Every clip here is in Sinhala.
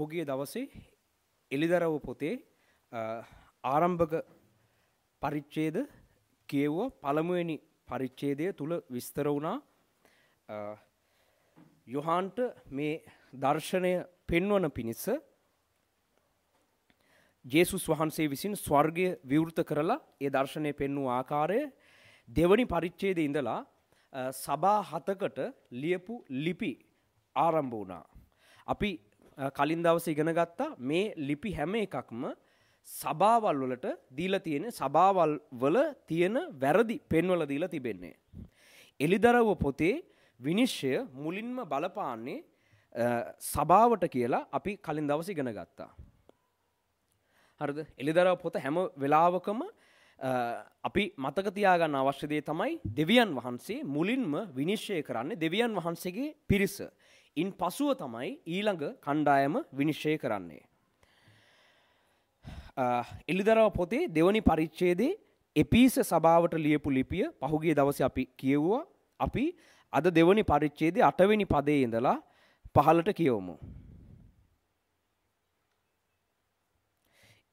පහුගිය දවසේ එළිදරව් පොතේ ආරම්භක පරිච්ඡේද කියවුව පළමුවෙනි පරිච්ඡේදය තුල විස්තර වුණා යොහන්ට මේ දර්ශනය පෙන්වන පිණිස ජේසුස් වහන්සේ විසින් ස්වර්ගය විවෘත කරලා ඒ දර්ශනය පෙන්වූ ආකාරය දෙවනි පරිච්ඡේදයේ ඉඳලා සභා හතකට ලියපු ලිපි ආරම්භ වුණා. අපි කලින් දවස ඉගෙන ගත්තා මේ ලිපි හැම එකක්ම සභාවල් වලට දීලා තියෙන සභාවල් වල තියෙන වැරදි පෙන්වලා දීලා තිබෙන්නේ. එලිදරව් පොතේ විනිශ්චය මුලින්ම බලපාන්නේ සභාවට කියලා අපි කලින් දවස ඉගෙන ගත්තා. හරිද? එලිදරව් පොත හැම වෙලාවකම අපි මතක තියාගන්න අවශ්‍ය දේ තමයි දෙවියන් වහන්සේ මුලින්ම විනිශ්චය කරන්නේ දෙවියන් වහන්සේගේ පිරිස. ඉන් පසුව තමයි ඊළඟ කණ්ඩායම විනිශ්චය කරන්නේ. එල්ලිදරව පොතේ දෙවනි පරිච්ඡේදේ එපීස සභාවට ලියපු ලිපිය පහුගිය දවසේ අපි කියවුවා. අපි අද දෙවනි පරිච්ඡේදේ 8 වෙනි පදයේ ඉඳලා පහළට කියවමු.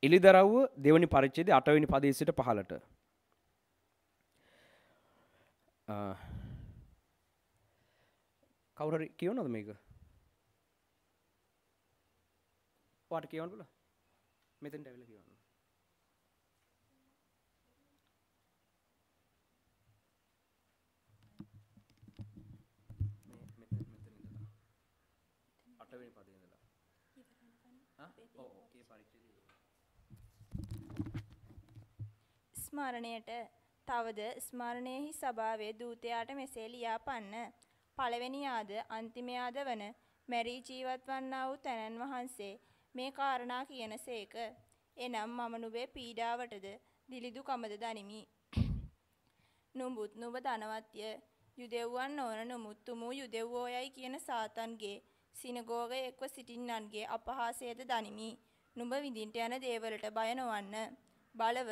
එලිදරව්ව දෙවනි පරිච්ඡේදේ 8 වෙනි පදයේ සිට පහළට. කවුරහරි කියවනොද මේක ඔයාට කියවන්න පුළුවන් මෙතෙන්ට ඇවිල්ලා කියවන්න අටවෙනි පදේ ඉඳලා ආ ඔව් ඒ පරිච්ඡේදය ස්මරණයට තවද ස්මරණයෙහි සභාවේ දූතයාට මෙසේ ලියාපන්න පළවෙනියාද අන්තිමයාද වන මැරී ජීවත් වන්නා වූ තැනන් වහන්සේ මේ කාරණා කියන සේක. එනම් මම නුඹේ පීඩාවටද දිලිදු කමද දනිමි. නුඹුත් නුඹ ධනවත්ය යුදෙව්වන් නොවන නමුත් තුමු යුදෙව්වෝයයි කියන සාතන්ගේ සිනගෝග එක්ව සිටින්නන්ගේ අපහාසයද දනිමි. නුඹ විඳින්ට යන දේවලට බය නොවන්න. බලව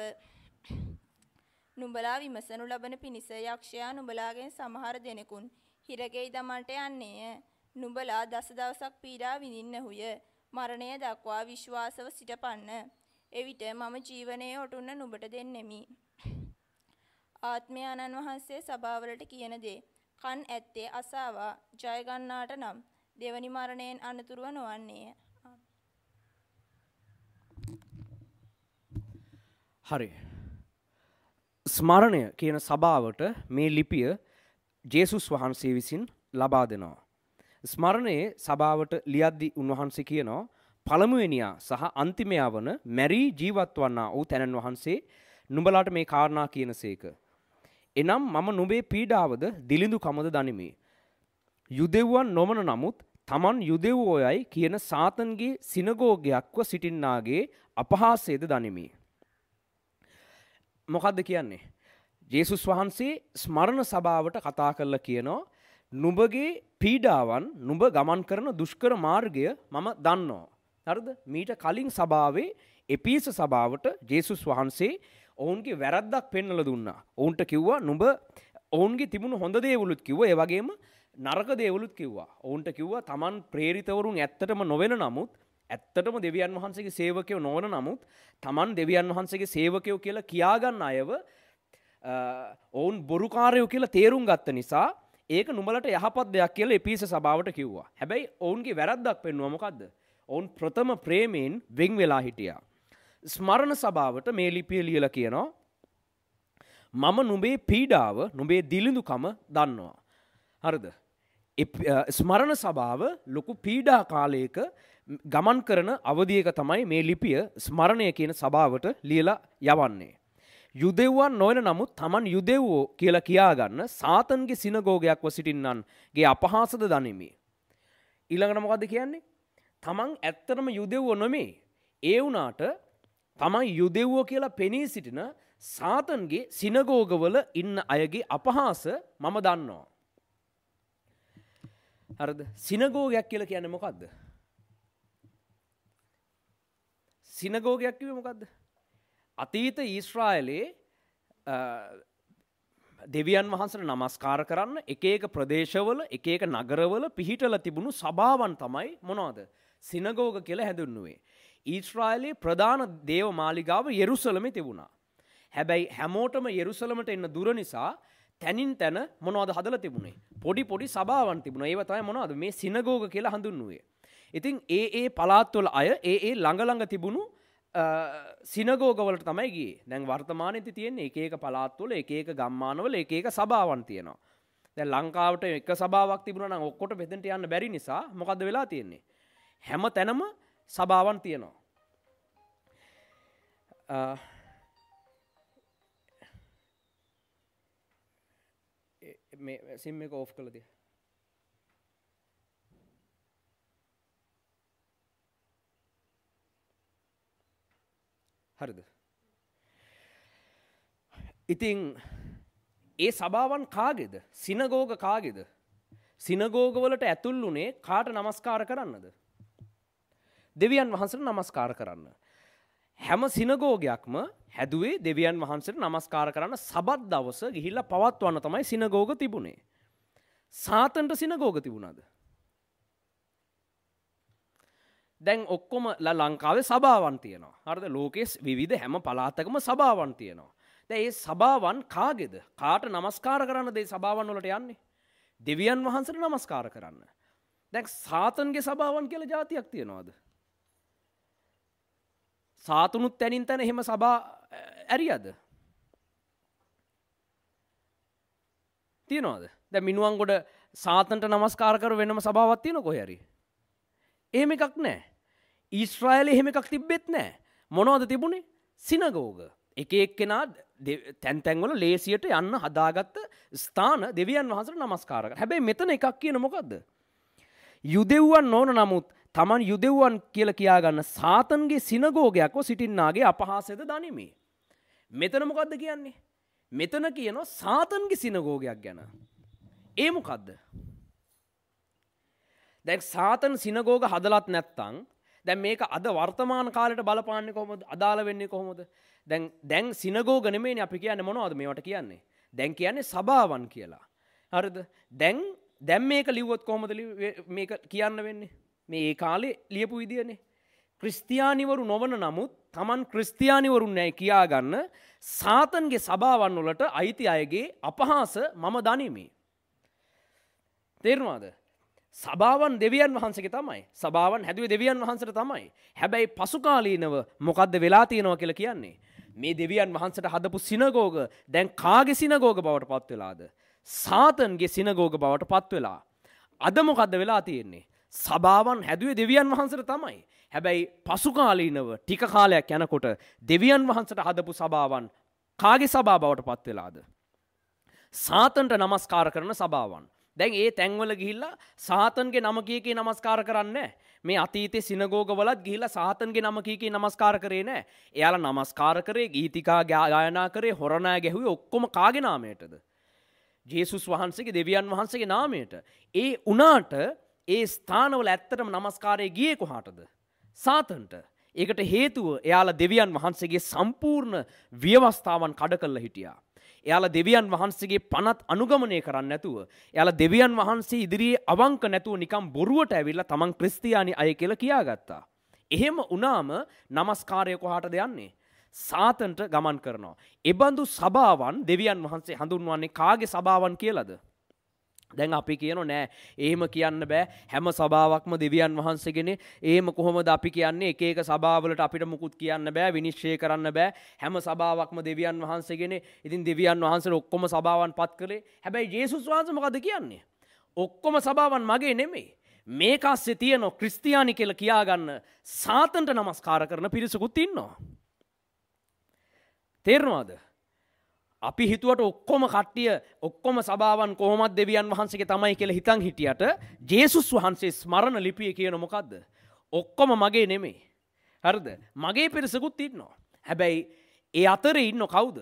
නුඹලා විමසනු ලබන පිණිස යක්ෂයා නුඹලාගෙන් සමහර දෙනෙකුන් හිරගෙයි දමන්ට යන්නේය. නුඹලා දස දවසක් පීඩා විඳින්නහුය. මරණය දක්වා විශ්වාසව සිටපන්න. එවිට මම ජීවනයේ ඔටුන්න නුඹට දෙන්නෙමි. ආත්මය ආනන් වහන්සේ සභාවලට කියන දේ කන් ඇත්තේ අසාවා ජය ගන්නාට නම් දෙවනි මරණයෙන් අනතුරුව නොවන්නේය. හරි. ස්මරණය කියන සභාවට මේ ලිපිය ජේසුස් වහන්සේ විසින් ලබා දෙනවා. ස්මරණයේ සභාවට ලියද්දි උන්වහන්සේ කියනවා පළමුවෙනියා සහ අන්තිමයා වන මැරී ජීවත් වන්නා වූ තැනන් වහන්සේ නුඹලාට මේ කාරණා කියන සේක. එනම් මම නුබේ පීඩාවද දිලිඳු කමද දනිමි. යුදෙව්වන් නොමන නමුත් තමන් යුදෙව්වෝයයි කියන සාතන්ගේ සිනගෝගයක්ව සිටින්නාගේ අපහාසේද දනිමි. මොකක්ද කියන්නේ. ජේසුස් වහන්සේ ස්මරණ සභාවට කතා කරලා කියනවා නුඹගේ පීඩාවන් නුඹ ගමන් කරන දුෂ්කර මාර්ගය මම දන්නවා. හරිද? මීට කලින් සභාවේ එපීස සභාවට ජේසුස් වහන්සේ ඔවුන්ගේ වැරද්දක් පෙන්වලා දුන්නා. ඔවුන්ට කිව්වා නුඹ ඔවුන්ගේ තිබුණු හොඳ දේවලුත් කිව්වා. ඒ වගේම නරක දේවලුත් කිව්වා. ඔවුන්ට කිව්වා Taman ප්‍රේරිතවරුන් ඇත්තටම නොවන නමුත් ඇත්තටම දෙවියන් වහන්සේගේ සේවකයෝ නොවන නමුත් Taman දෙවියන් වහන්සේගේ සේවකයෝ කියලා කියාගන්න අයව ඔවුන් බොරුකාරයෝ කියලා තේරුම් ගත්ත නිසා ඒක නුමලට යහපත් දෙයක් කියල එපිස සභාවට කිව්වා හැබැයි ඔවුන්ගේ වැරද්දක් පෙන්වමකක්ද ඔවුන් ප්‍රථම ප්‍රේමයෙන් වෙං වෙලා හිටියා. ස්මරණ සභාවට මේ ලිපිය ලියල කියනවා මම නුබේ පීඩාව නුබේ දිලිඳුකම දන්නවා. හරිද. ස්මරණ සභාව ලොකු පීඩා කාලයක ගමන් කරන අවධියක තමයි මේ ලිපිය ස්මරණය කියන සභාවට ලියලා යවන්නේ. යුදෙව්වන් නොවන නමුත් තමන් යුදෙව්වෝ කියලා කියාගන්න සාතන්ගේ සිනගෝගයක්ව සිටින්නන්ගේ අපහාසද දනිමි. ඊළඟට මොකද කියන්නේ? තමන් ඇත්තටම යුදෙව්වෝ නොමේ. ඒ වුණාට තමන් යුදෙව්වෝ කියලා පෙනී සිටින සාතන්ගේ සිනගෝගවල ඉන්න අයගේ අපහාස මම දන්නවා. හරිද? සිනගෝගයක් කියලා කියන්නේ මොකද්ද? සිනගෝගයක් කිව්වේ මොකද්ද? අතීත ඊස්රායලේ දෙවියන් වහන්සට නමස්කාර කරන්න එක එක ප්‍රදේශවල එක එක නගරවල පිහිටල තිබුණු සභාවන් තමයි මොනවද සිනගෝග කියලා හැඳුන්නුවේ. ඊස්රායිලේ ප්‍රධාන දේව මාලිගාව යෙරුසලම තිබුණා. හැබැයි හැමෝටම යෙරුසලමට එන්න දුර නිසා තැනින් තැන මොනවද හදල තිබුණේ පොඩි පොඩි සභාවන් තිබුණ ඒවතයි මොනවද මේ සිනගෝග කියලා හඳුන්නුවේ. ඉතින් ඒ ඒ පලාත්වල අය ඒ ඒ ළඟළඟ තිබුණු සිනගෝගවලට තමයිගේ දැන් වර්තමානති තියෙන්නේ එකක පලාත්තුල එකක ගම්මානවල එකක සභාවන් තියෙනවා. දැ ලංකාවට එක සභාවක් තිබුණන ඔක්කොට පෙදට යන්න බැරි නිසා මොකද වෙලා තියෙන්නේ. හැම තැනම සභාවන් තියෙනවා. සිම්ම එක ඕෆ් කළදී. හරිද? ඉතින් ඒ සභාවන් කාගේද? සිනගෝග කාගේද? සිනගෝග වලට ඇතුල් වුණේ කාට নমස්කාර කරන්නද? දෙවියන් වහන්සේට নমස්කාර කරන්න. හැම සිනගෝගයක්ම හැදුවේ දෙවියන් වහන්සේට নমස්කාර කරන්න සබත් දවස ගිහිල්ලා පවත්වන්න තමයි සිනගෝග තිබුණේ. සාතන්ට සිනගෝග තිබුණාද? දැන් ඔක්කොම ලංකාවේ සභාවන් තියෙනවා. හරිද? ලෝකයේ විවිධ හැම පළාතකම සභාවන් තියෙනවා. දැන් මේ සභාවන් කාගේද? කාට নমස්කාර කරන්නද මේ සභාවන් වලට යන්නේ? දෙවියන් වහන්සේට নমස්කාර කරන්න. දැන් සාතන්ගේ සභාවන් කියලා જાතියක් තියනවාද? සාතුනුත් තැනින් තැන එහෙම සභා ඇරියද? තියනවාද? දැන් මිනුවන්ගොඩ සාතන්ට নমස්කාර කර වෙනම සභාවක් තියෙන කොහේ හරි? එහෙම එකක් නෑ. ඊස්්‍රායිල එහෙම එකක් තිබ්බෙත් නෑ මොනවද තිබුණේ සිනගෝග. එක එක්කෙනා තැන්තැන්වල ලේසියට යන්න හදාගත්ත ස්ථාන දෙවියන් වහසර නමස්කාරක හැබැයි මෙතන එකක් කියන මොකක්ද. යුදෙව්වන් ඕන නමුත් තමන් යුදෙව්වන් කියල කියාගන්න සාතන්ගේ සිනගෝගයක්ව සිටින්නාගේ අපහාසද දනිමේ. මෙතන මොකක්ද කියන්නේ. මෙතන කියනවා සාතන්ගේ සිනගෝගයක් ගැන. ඒමොකක්ද. දැන් සාතන් සිනගෝග හදලත් නැත්තං දැන් මේක අද වර්තමාන කාලට බලපාන්නේ කොහොමද අදාළ වෙන්නේ කොහොමද දැන් දැන් සිනගෝග නෙමෙයිනේ අපි කියන්නේ මොනවද මේවට කියන්නේ දැන් කියන්නේ සභාවන් කියලා හරිද දැන් දැන් මේක ලිව්වොත් කොහොමද මේක කියන්න වෙන්නේ මේ ඒ කාලේ ලියපු විදියනේ ක්‍රිස්තියානිවරු නොවන නමුත් Taman ක්‍රිස්තියානිවරුන් නෑ කියා ගන්න සාතන්ගේ සභාවන් වලට අයිති අයගේ අපහාස මම දනිමි තේරුණාද සභාවන් දෙවියන් වහන්සේගේ තමයි. සභාවන් හැදුවේ දෙවියන් වහන්සේට තමයි. හැබැයි පසුකාලීනව මොකද්ද වෙලා තියෙනවා කියලා කියන්නේ? මේ දෙවියන් වහන්සේට හදපු සිනගෝග දැන් කාගේ සිනගෝග බවට පත් වෙලාද? සාතන්ගේ සිනගෝග බවට පත් වෙලා. අද මොකද්ද වෙලා තියෙන්නේ? සභාවන් හැදුවේ දෙවියන් වහන්සේට තමයි. හැබැයි පසුකාලීනව ටික කාලයක් යනකොට දෙවියන් වහන්සේට හදපු සභාවන් කාගේ සභා බවට පත් වෙලාද? සාතන්ට নমස්කාර කරන සභාවන්. දැන් ඒ තැන්වල ගිහිල්ලා සාතන්ගේ නම කියකේ නමස්කාර කරන්න මේ අතීතේ සිනගෝගවලත් ගිහිල්ලා සාතන්ගේ නම කියකේ නමස්කාර කරේ නෑ එයාලා නමස්කාර කරේ ගීතිකා ගායනා කරේ හොරණා ගැහුවේ ඔක්කොම කාගේ නාමයටද ජේසුස් වහන්සේගේ දෙවියන් වහන්සේගේ නාමයට ඒ උනාට ඒ ස්ථානවල ඇත්තටම නමස්කාරය ගියේ කොහාටද සාතන්ට ඒකට හේතුව එයාලා දෙවියන් වහන්සේගේ සම්පූර්ණ ව්‍යවස්ථාවන් කඩ කල්ල හිටියා එයාලා දෙවියන් වහන්සේගේ පනත් අනුගමනය කරන්න නැතුව. එයාලා දෙවියන් වහන්සේ ඉදිරියේ අවංක නැතුව නිකම් බොරුවට ඇවිල්ලා තමන් ක්‍රිස්තියානි අය කියලා කියාගත්තා. එහෙම වුණාම নমස්කාරය කොහාටද යන්නේ? සාතන්ට ගමන් කරනවා. එබඳු සභාවන් දෙවියන් වහන්සේ හඳුන්වන්නේ කාගේ සභාවන් කියලාද? දැන් අපි කියන නෑ එහෙම කියන්න බෑ හැම සභාවක්ම දෙවියන් වහන්සගෙන ඒම කොහොමද අපි කියන්නේ ඒක සභාවලට අපිට මුකුත් කියන්න බෑ විනිශ්චය කරන්න බෑ හැම සභාවක්ම දෙවියන් වහන්සගෙන ඉතින් දෙවියන් වහන්සේ ඔක්කොම සභාවන් පත් කළේ හැබැයි ජේසුස් වහන්ස මොකද කියන්නේ ඔක්කොම සභාවන් මගේ නෙමෙයි මේක අස්සේ තියෙන ක්‍රිස්තියානි කියලා කියාගන්න සාතන්ට නමස්කාර කරන පිරිසකුත් ඉන්නවා තේරෙනවද අපි හිතුවට ඔක්කොම කට්ටිය ඔක්කොම සබාවන් කොහොමත් දෙවියන් වහන්සේ තමයි කියලා හිතන් හිටියට ජේසුස් වහන්සේ ස්මරණ ලිපිය කියන මොකක්ද ඔක්කොම මගේ නෙමේ හරිද මගේ පිරිසකුත් ඉන්නවා හැබැයි ඒ අතරේ ඉන්න කවුද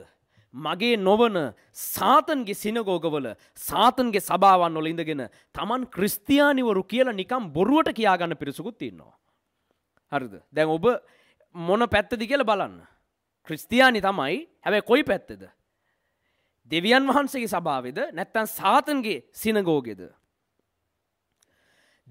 මගේ නොවන සාතන්ගේ සිනගෝගවල සාතන්ගේ සභාවන් වල ඉඳගෙන Taman ක්‍රිස්තියානිවරු කියලා නිකම් බොරුවට කියාගන්න පිරිසකුත් ඉන්නවා හරිද දැන් ඔබ මොන පැත්තද කියලා බලන්න ක්‍රිස්තියානි තමයි හැබැයි කොයි පැත්තද දෙවියන් වහන්සේගේ සභාවේද නැත්නම් සාතන්ගේ සිනගෝගේද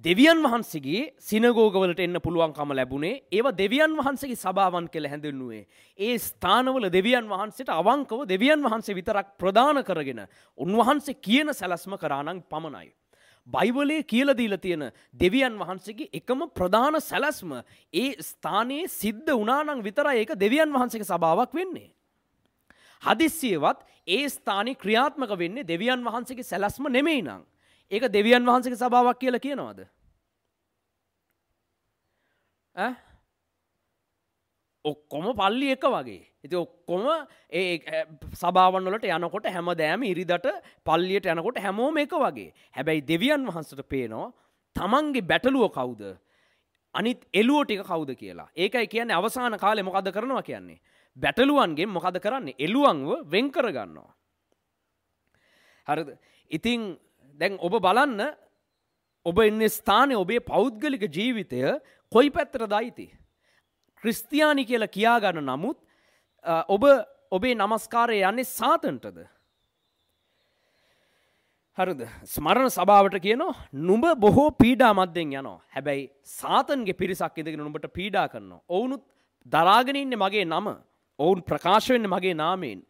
දෙවියන් වහන්සේගේ සිනගෝගවලට එන්න පුළුවන්කම ලැබුණේ ඒව දෙවියන් වහන්සේගේ සභාවන් කියලා හැඳින්නුවේ. ඒ ස්ථානවල දෙවියන් වහන්සේට අවංකව දෙවියන් වහන්සේ විතරක් ප්‍රදාන කරගෙන උන්වහන්සේ කියන සැලැස්ම කරානම් පමණයි. බයිබලයේ කියලා දීලා තියෙන දෙවියන් වහන්සේගේ එකම ප්‍රධාන සැලැස්ම ඒ ස්ථානයේ සිද්ධ වුණා නම් විතරයි ඒක දෙවියන් වහන්සේගේ සභාවක් වෙන්නේ. හදිස්සියවත් ඒ ස්ථානි ක්‍රියාත්මක වෙන්නේ දෙවියන් වහන්සේගේ සැලැස්ම නෙමෙයි නං. ඒක දෙවියන් වහන්සේගේ සභාවක් කියලා කියනවද? ඈ ඔක්කොම පල්ලි එක වගේ. ඉතින් ඔක්කොම ඒ සභාවන් වලට යනකොට හැමදෑම ඉරිදට පල්ලියට යනකොට හැමෝම එක වගේ. හැබැයි දෙවියන් වහන්සේට පේනවා තමන්ගේ බැටළුව කවුද? අනිත් එළුව ටික කවුද කියලා. ඒකයි කියන්නේ අවසාන කාලේ මොකද කරනවා කියන්නේ? බැටලුවන්ගේ මොකද කරන්නේ එළුවන්ව වෙන් කරගන්නවා. හරිද ඉතිං දැන් ඔබ බලන්න ඔබ එන්න ස්ථානය ඔබේ පෞද්ගලික ජීවිතය කොයි පැත්තර දයිති. ක්‍රිස්තියානි කියලා කියාගන්න නමුත් ඔබ ඔබේ නමස්කාරය යන්නේ සාතන්ටද. හරිද ස්මරණ සභාවට කියනවා නුඹ බොහෝ පීඩා මධ්‍යෙන් යනවා හැබැයි සාතන්ගේ පිරිසක් ඉදගෙන නුඹට පීඩා කරනවා ඔවුනුත් දරාගෙන ඉන්නේ මගේ නම ඔවුන් ප්‍රකාශවෙන්න මගේ නාමයෙන්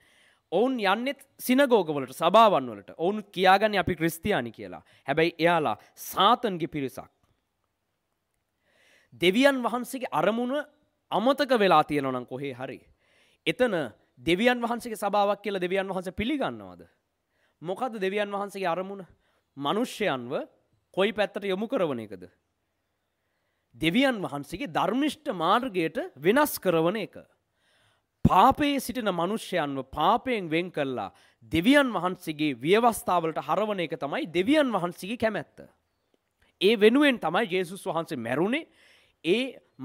ඔවුන් යන්නෙත් සිනගෝගවලට සභාවන් වලට ඔවුන් කියාගන්න අපි ක්‍රස්තියානි කියලා හැබැයි එයාලා සාතන්ගේ පිරිසක්. දෙවියන් වහන්සේගේ අරමුණ අමතක වෙලා තියෙනවනම් කොහේ හරි. එතන දෙවියන් වහන්සේ සභාවක් කියලා දෙවියන් වහන්ස පිළිගන්නවද. මොකද දෙවියන් වහන්සේගේ අරමුණ මනුෂ්‍යයන්ව කොයි පැත්තට යොමු කරවන එකද. දෙවියන් වහන්සේගේ ධර්මිෂ්ඨ මාර්ගයට වෙනස් කරවන එක. පාපයේ සිටින මනුෂ්‍යයන්ව පාපයෙන් වෙන් කල්ලා දෙවියන් වහන්සේගේ ව්‍යවස්ථාවලට හරවන එක තමයි දෙවියන් වහන්සේගේ කැමැත්ත. ඒ වෙනුවෙන් තමයි ජේසුස් වහන්සේ මැරුණේ ඒ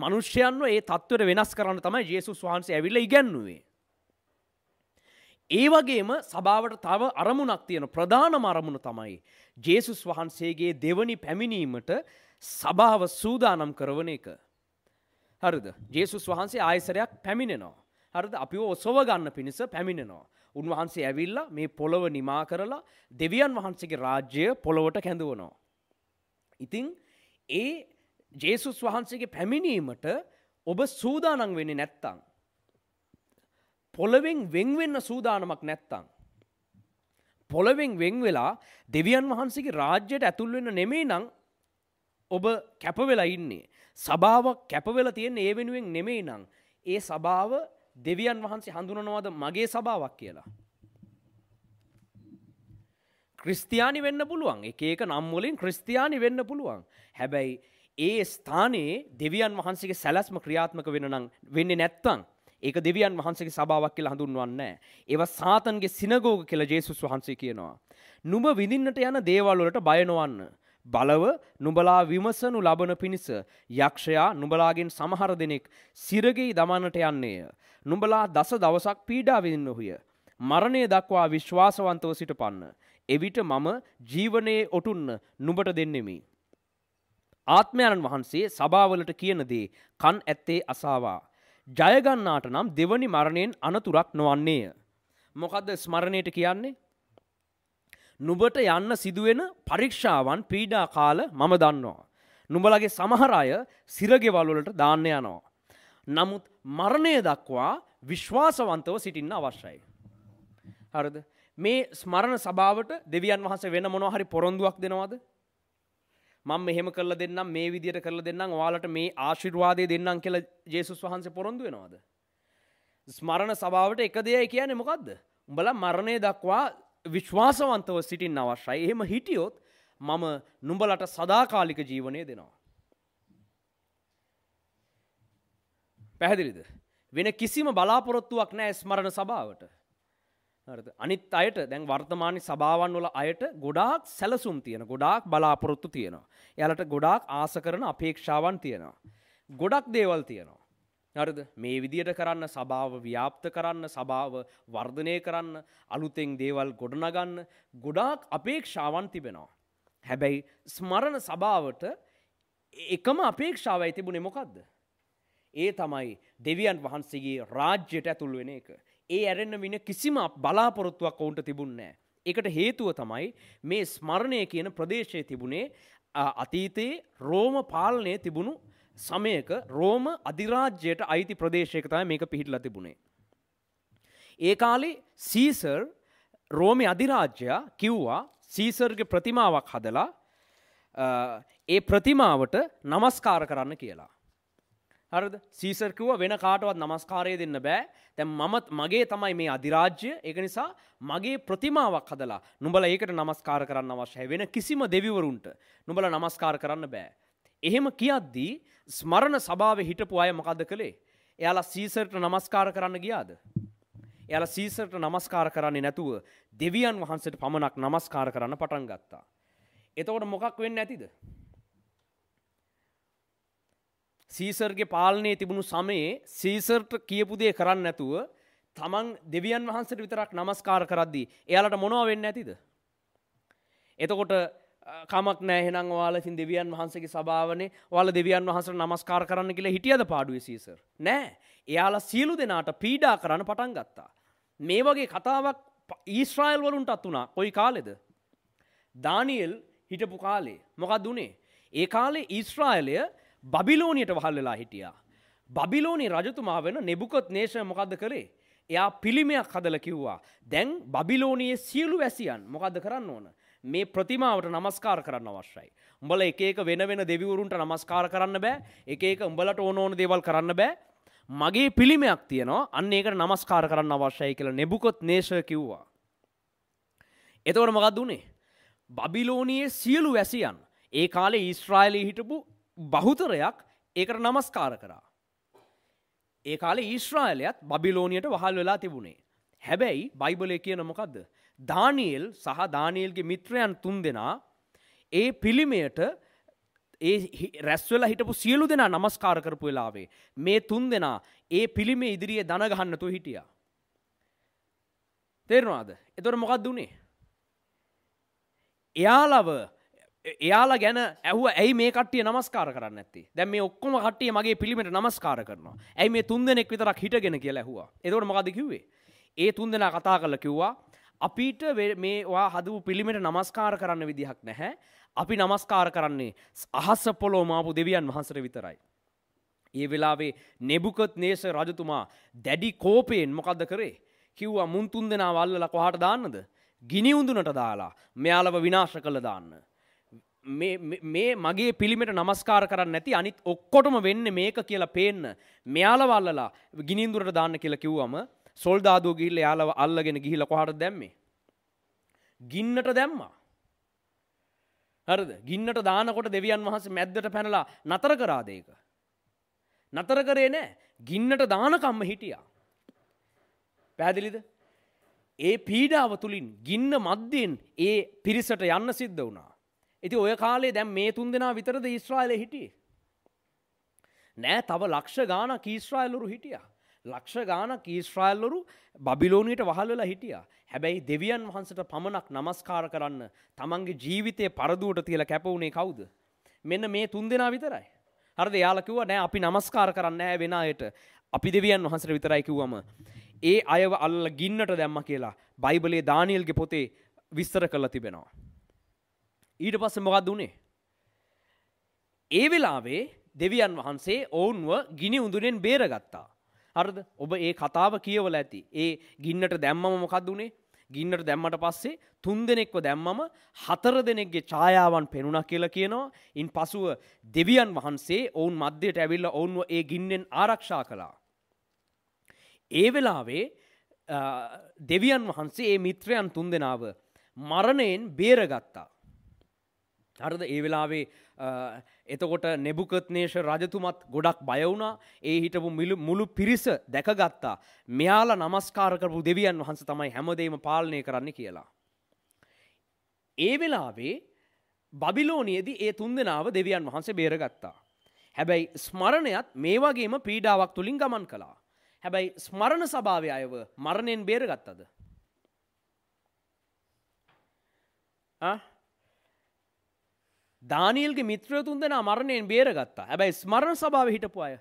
මනුෂ්‍යයන්ව ඒ තත්ත්වර වෙනස් කරන්න තමයි ජේසුස් වහන්සේ ඇවිල්ල ඉගැන්නුවේ. ඒ වගේම සභාවට තව අරමුණක් තියෙන ප්‍රධානම අරමුණ තමයි. ජේසුස් වහන්සේගේ දෙවනි පැමිණීමට සභාව සූදානම් කරවන එක. හරිද ජේසුස් වහන්සේ ආයසරයක් පැමිණෙනවා. හරද අපි ඔසව ගන්න පිණිස පැමිණෙනවා. උන්වහන්සේ ඇවිල්ලා මේ පොළොව නිමා කරලා දෙවියන් වහන්සේගේ රාජ්‍යය පොළොවට කැඳුවනවා. ඉතිං ඒ ජේසුස් වහන්සේගේ පැමිණීමට ඔබ සූදානං වෙන්නේ නැත්තං. පොළොවෙන් වෙන්වෙන්න සූදානමක් නැත්තං. පොළොවෙන් වෙන් වෙලා දෙවියන් වහන්සේගේ රාජ්‍යයට ඇතුල්වෙන්න නෙමේ නං ඔබ කැපවෙලා ඉන්නේ. සභාවක් කැපවෙලා තියෙන ඒ වෙනුවෙන් නෙමේ නං. ඒ සභාව දෙවියන් වහන්සේ හඳුනනවාද මගේ සභාවක් කියලා. ක්‍රස්තියානි වෙන්න පුළුවන් එක ඒක නම්මුලින් ක්‍රස්තියානි වෙන්න පුළුවන්. හැබැයි ඒ ස්ථානයේ දෙවියන් වහන්සේගේ සැලැස්ම ක්‍රියාත්මක වෙන නම් වෙන්නේ නැත්තං. ඒක දෙවියන් වහන්සේගේ සභාවක් කියලා හඳුන්වන්නේ. ඒව සාතන්ගේ සිනගෝග කියලා ජේසුස් වහන්සේ කියනවා. නුඹ විඳින්නට යන දේවල් වලට බය නොවන්න. බලව නුඹලා විමසනු ලබන පිණිස යක්ෂයා නුඹලාගෙන් සමහර දෙනෙක් සිරගෙයි දමන්නට යන්නේය. නුඹලා දස දවසක් පීඩාවිදින්නොහුය. මරණය දක්වා විශ්වාසවන්තව සිට පන්න. එවිට මම ජීවනයේ ඔටුන්න නුඹට දෙන්නෙමි. ආත්මයණන් වහන්සේ සභාවලට කියනදේ කන් ඇත්තේ අසාවා. ජයගන්නාට නම් දෙවනි මරණයෙන් අනතුරක් නොවන්නේය. මොකද ස්මරණයට කියන්නේ නුබට යන්න සිදුවෙන පරීක්ෂාවන් පීඩා කාල මම දන්නවා. නුඹලගේ සමහර අය සිරගෙවල්වලට දාන්න යනවා. නමුත් මරණය දක්වා විශ්වාසවන්තව සිටින්න අවශ්‍යයි. හරිද? මේ ස්මරණ සභාවට දෙවියන් වහන්සේ වෙන මොනවා හරි පොරොන්දුවක් දෙනවද? මම මෙහෙම කරලා දෙන්නම් මේ විදියට කරලා දෙන්නම් ඔයාලට මේ ආශිර්වාදය දෙන්නම් කියලා ජේසුස් වහන්සේ පොරොන්දු වෙනවද? ස්මරණ සභාවට එක දෙයයි කියන්නේ මොකද්ද? උඹලා මරණය දක්වා විශ්වාසවන්තව සිටින් අවශ්‍යයි එහෙම හිටියොත් මම නුඹලට සදාකාලික ජීවනය දෙනවා. පැහැදිලිද. වෙන කිසිම බලාපොරොත්තුවක් නෑ ස්මරණ සභාවට. අනිත් අයට දැන් වර්තමාන සභාවන් වල අයට ගොඩාක් සැලසුම් තියෙන ගොඩාක් බලාපොරොත්තු තියෙනවා. එයාලට ගොඩාක් ආස කරන අපේක්ෂාවන් තියෙනවා. ගොඩක් දේවල් තියෙනවා. හරිද මේ විදියට කරන්න සභාව ව්‍යාප්ත කරන්න සභාව වර්ධනය කරන්න අලුතෙන් දේවල් ගොඩනගන්න ගොඩාක් අපේක්ෂාවන් තිබෙනවා. හැබැයි ස්මරණ සභාවට එකම අපේක්ෂාවයි තිබුණේ මොකක්ද. ඒ තමයි දෙවියන් වහන්සේගේ රාජ්‍යයට ඇතුල් වෙන එක. ඒ ඇරෙන්න වෙන කිසිම බලාපොරොත්තුවක් ඔවුන්ට තිබුන්නේ එකට හේතුව තමයි මේ ස්මරණය කියන ප්‍රදේශය තිබුණේ අතීතයේ රෝම පාලනය තිබුණු සමයක රෝම අධිරාජ්‍යයට අයිති ප්‍රදේශයක තමයි මේක පිහිටලා තිබුණේ. ඒ කාලේ සීසර් රෝමේ අධිරාජ්‍යයා කිව්වා සීසර්ගේ ප්‍රතිමාවක් හදලා ඒ ප්‍රතිමාවට නමස්කාර කරන්න කියලා. හරද සීසර් කිව්වා වෙන කාටවත් නමස්කාරය දෙන්න බෑ. දැන් මමත් මගේ තමයි මේ අධිරාජ්‍ය. ඒක නිසා මගේ ප්‍රතිමාවක් හදලා නුඹලා ඒකට නමස්කාර කරන්න අවශ්‍යයි. වෙන කිසිම දෙවිවරුන්ට නුඹලා නමස්කාර කරන්න බෑ. එහෙම කියද්දී ස්මරණ සභාව හිටපු අය මොකද කළේ එයාලා සීසර්ට නමස්කාර කරන්න ගියාද. එයාල සීසර්ට නමස්කාර කරන්නේ නැතුව දෙවියන් වහන්සට පමණක් නමස්කාර කරන්න පටන් ගත්තා. එතකොට මොකක් වෙන්න ඇතිද. සීසර්ගේ පාලනයේ තිබුණු සමයේ සීසර්ට කියපුදේ කරන්න නැතුව තමන් දෙවියන් වහන්සට විතරක් නමස්කාර කරද්දී එයාලට මොනව වෙන්න ඇතිද. එතකොට කමක් නෑහෙනම් වාලසින් දෙවියන් වහන්සේගේ සභාවනේ වල දෙවියන් වහන්සට නමස්කාර කරන්න කියලා හිටියද පාඩුවේ සීසර් නෑ එයාලා සියලු දෙනාට පීඩා කරන්න පටන් ගත්තා. මේ වගේ කතාවක් ඊස්්‍රයිල් වලුන්ටත් වුණා කොයි කාලෙද. දානියල් හිටපු කාලේ මොකක් දුනේ. ඒ කාලේ ඊස්්‍රායිලය බබිලෝනියට වහල් වෙලා හිටියා. බබිලෝනි රජතුමා වෙන නෙබුකොත් නේශය මොකක්ද කරේ. එයා පිළිමයක් හදල කිව්වා. දැන් බබිලෝනයේ සියලු වැසියන් මොකද කරන්න ඕන. මේ ප්‍රතිමාවට නමස්කාර කරන්න අවශ්‍යයි. උඹල එක එක වෙන වෙන දෙවිවරුන්ට නමස්කාර කරන්න බෑ. එක එක උඹලට ඕන ඕන දේවල් කරන්න බෑ. මගේ පිළිමයක් තියෙනවා. අන්න ඒකට නමස්කාර කරන්න අවශ්‍යයි කියලා නෙබුකොත් නේෂර් කිව්වා. එතකොට මොකද උනේ? බබිලෝනියේ සියලු වැසියන් ඒ කාලේ ඊශ්‍රායලයේ හිටපු බහුතරයක් ඒකට නමස්කාර කරා. ඒ කාලේ ඊශ්‍රායලයත් බබිලෝනියට වහල් වෙලා තිබුණේ. හැබැයි බයිබලය කියන මොකක්ද දානියල් සහ දානියල්ගේ මිත්‍රයන් තුන් දෙනා ඒ පිළිමයට ඒ රැස්වල හිටපු සියලු දෙනා නමස්කාර කරපු වෙලාවේ මේ තුන් දෙනා ඒ පිළිමේ ඉදිරියේ දන ගහන්නතු හිටියා. තේරෙනවද? එතකොට මොකක්ද උනේ? එයාලව එයාලා ගැන ඇහුව ඇයි මේ කට්ටිය නමස්කාර කරන්න ඇත්තේ? දැන් මේ ඔක්කොම කට්ටිය මගේ පිළිමෙට නමස්කාර කරනවා. ඇයි මේ තුන් දෙනෙක් විතරක් හිටගෙන කියලා ඇහුවා. එතකොට මොකද කිව්වේ? ඒ තුන් දෙනා කතා කරලා කිව්වා අපිට මේවා හදූ පිළිමට නමස්කාර කරන්න විදිහක් නැහැ. අපි නමස්කාර කරන්නේ අහස පොලෝ මාපු දෙවියන් වහන්සර විතරයි. ඒ වෙලාවේ නෙබුකත් නේස රජතුමා දැඩි කෝපයෙන් මොකක්ද කරේ. කිව්වා මුන්තුන් දෙනා වල්ලල කොහට දාන්නද. ගිනි උඳුනට දාලා මෙයාලව විනාශ කළ දාන්න. මේ මගේ පිළිමට නමස්කාර කරන්න නැති අනිත් ඔක්කොටම වෙන්න මේක කියලා පේන්න මෙයාලවල්ලලා ගිනිින්දුරට දාන්න කියලා කිව්වම සොල්දාදුව ගිල්ල යාලව අල්ලගෙන ගිහිල කොහට දැම්මේ. ගින්නට දැම්මා. හරද ගින්නට දානකොට දෙවියන් වහස මැද්දට පැනලා නතර කරාදේක. නතර කරේ නෑ ගින්නට දානකම්ම හිටියා. පැදිලිද ඒ පීඩාව තුළින් ගින්න මධ්‍යයෙන් ඒ පිරිසට යන්න සිද්ධ වුණා. ඉති ඔය කාලේ දැම් මේ තුන් දෙනා විතරද ඉස්්‍රායිල හිටිය. නෑ තව ලක්ෂ ගාන කීස්්‍රායිලුරු හිටියා. ලක්ෂ ගානක් ඊස්ට්‍රයිල්ලොරු බබිලෝනයට වහල්ලලා හිටියා හැබැයි දෙවියන් වහන්සට පමණක් නමස්කාර කරන්න තමන්ගේ ජීවිතය පරදුවට තියලා කැපවුණේ කවුද මෙන්න මේ තුන් දෙනා විතරයි හරද යාලකිව නෑ අපි නමස්කාර කරන්න ෑ වෙනයට අපි දෙවියන් වහන්සට විතරයි කිව්වම ඒ අයව අල්ල ගින්නට දැම්ම කියලා බයිබලේ දානියල්ගේ පොතේ විස්තර කරලා තිබෙනවා ඊට පස්ස මොකක් දුනේ ඒ වෙලාවේ දෙවියන් වහන්සේ ඔවුන්ව ගිනි උඳුරෙන් බේරගත්තා හරිද ඔබ ඒ කතාව කියවල ඇති ඒ ගින්නට දැම්මම මොකක්ද වුණේ ගින්නට දැම්මට පස්සේ තුන් දෙනෙක්ව දැම්මම හතර දෙනෙක්ගේ ඡායාවන් පෙනුණා කියලා කියනවා. ඉන් පසුව දෙවියන් වහන්සේ ඔවුන් මැදට ඇවිල්ලා ඔවුන්ව ඒ ගින්නෙන් ආරක්ෂා කළා. ඒ වෙලාවේ දෙවියන් වහන්සේ ඒ මිත්‍රයන් තුන්දෙනාව මරණයෙන් බේරගත්තා. හරිද? ඒ වෙලාවේ එතකොට නෙබුකත්නේශ රජතුමත් ගොඩක් බයවුණා ඒ හිටපු මුළු පිරිස දැකගත්තා. මෙයාල නමස්කාරකරපු දෙවියන් වහන්ස තමයි හැමදේම පාලනය කරන්න කියලා. ඒ වෙලාවේ බබිලෝනියේදී ඒ තුන් දෙනාව දෙවියන් වහන්සේ බේරගත්තා. හැබැයි ස්මරණයත් මේ වගේම පීඩාවක් තුළින් ගමන් කළා. හැබැයි ස්මරණ සභාවය අයව මරණයෙන් බේරගත්තද. දානීල්ගේ මිත්‍රයතුන් දෙෙන මරණයෙන් බේරගත්තා ඇබැයි ස්මරණ සභාව හිටපු අය.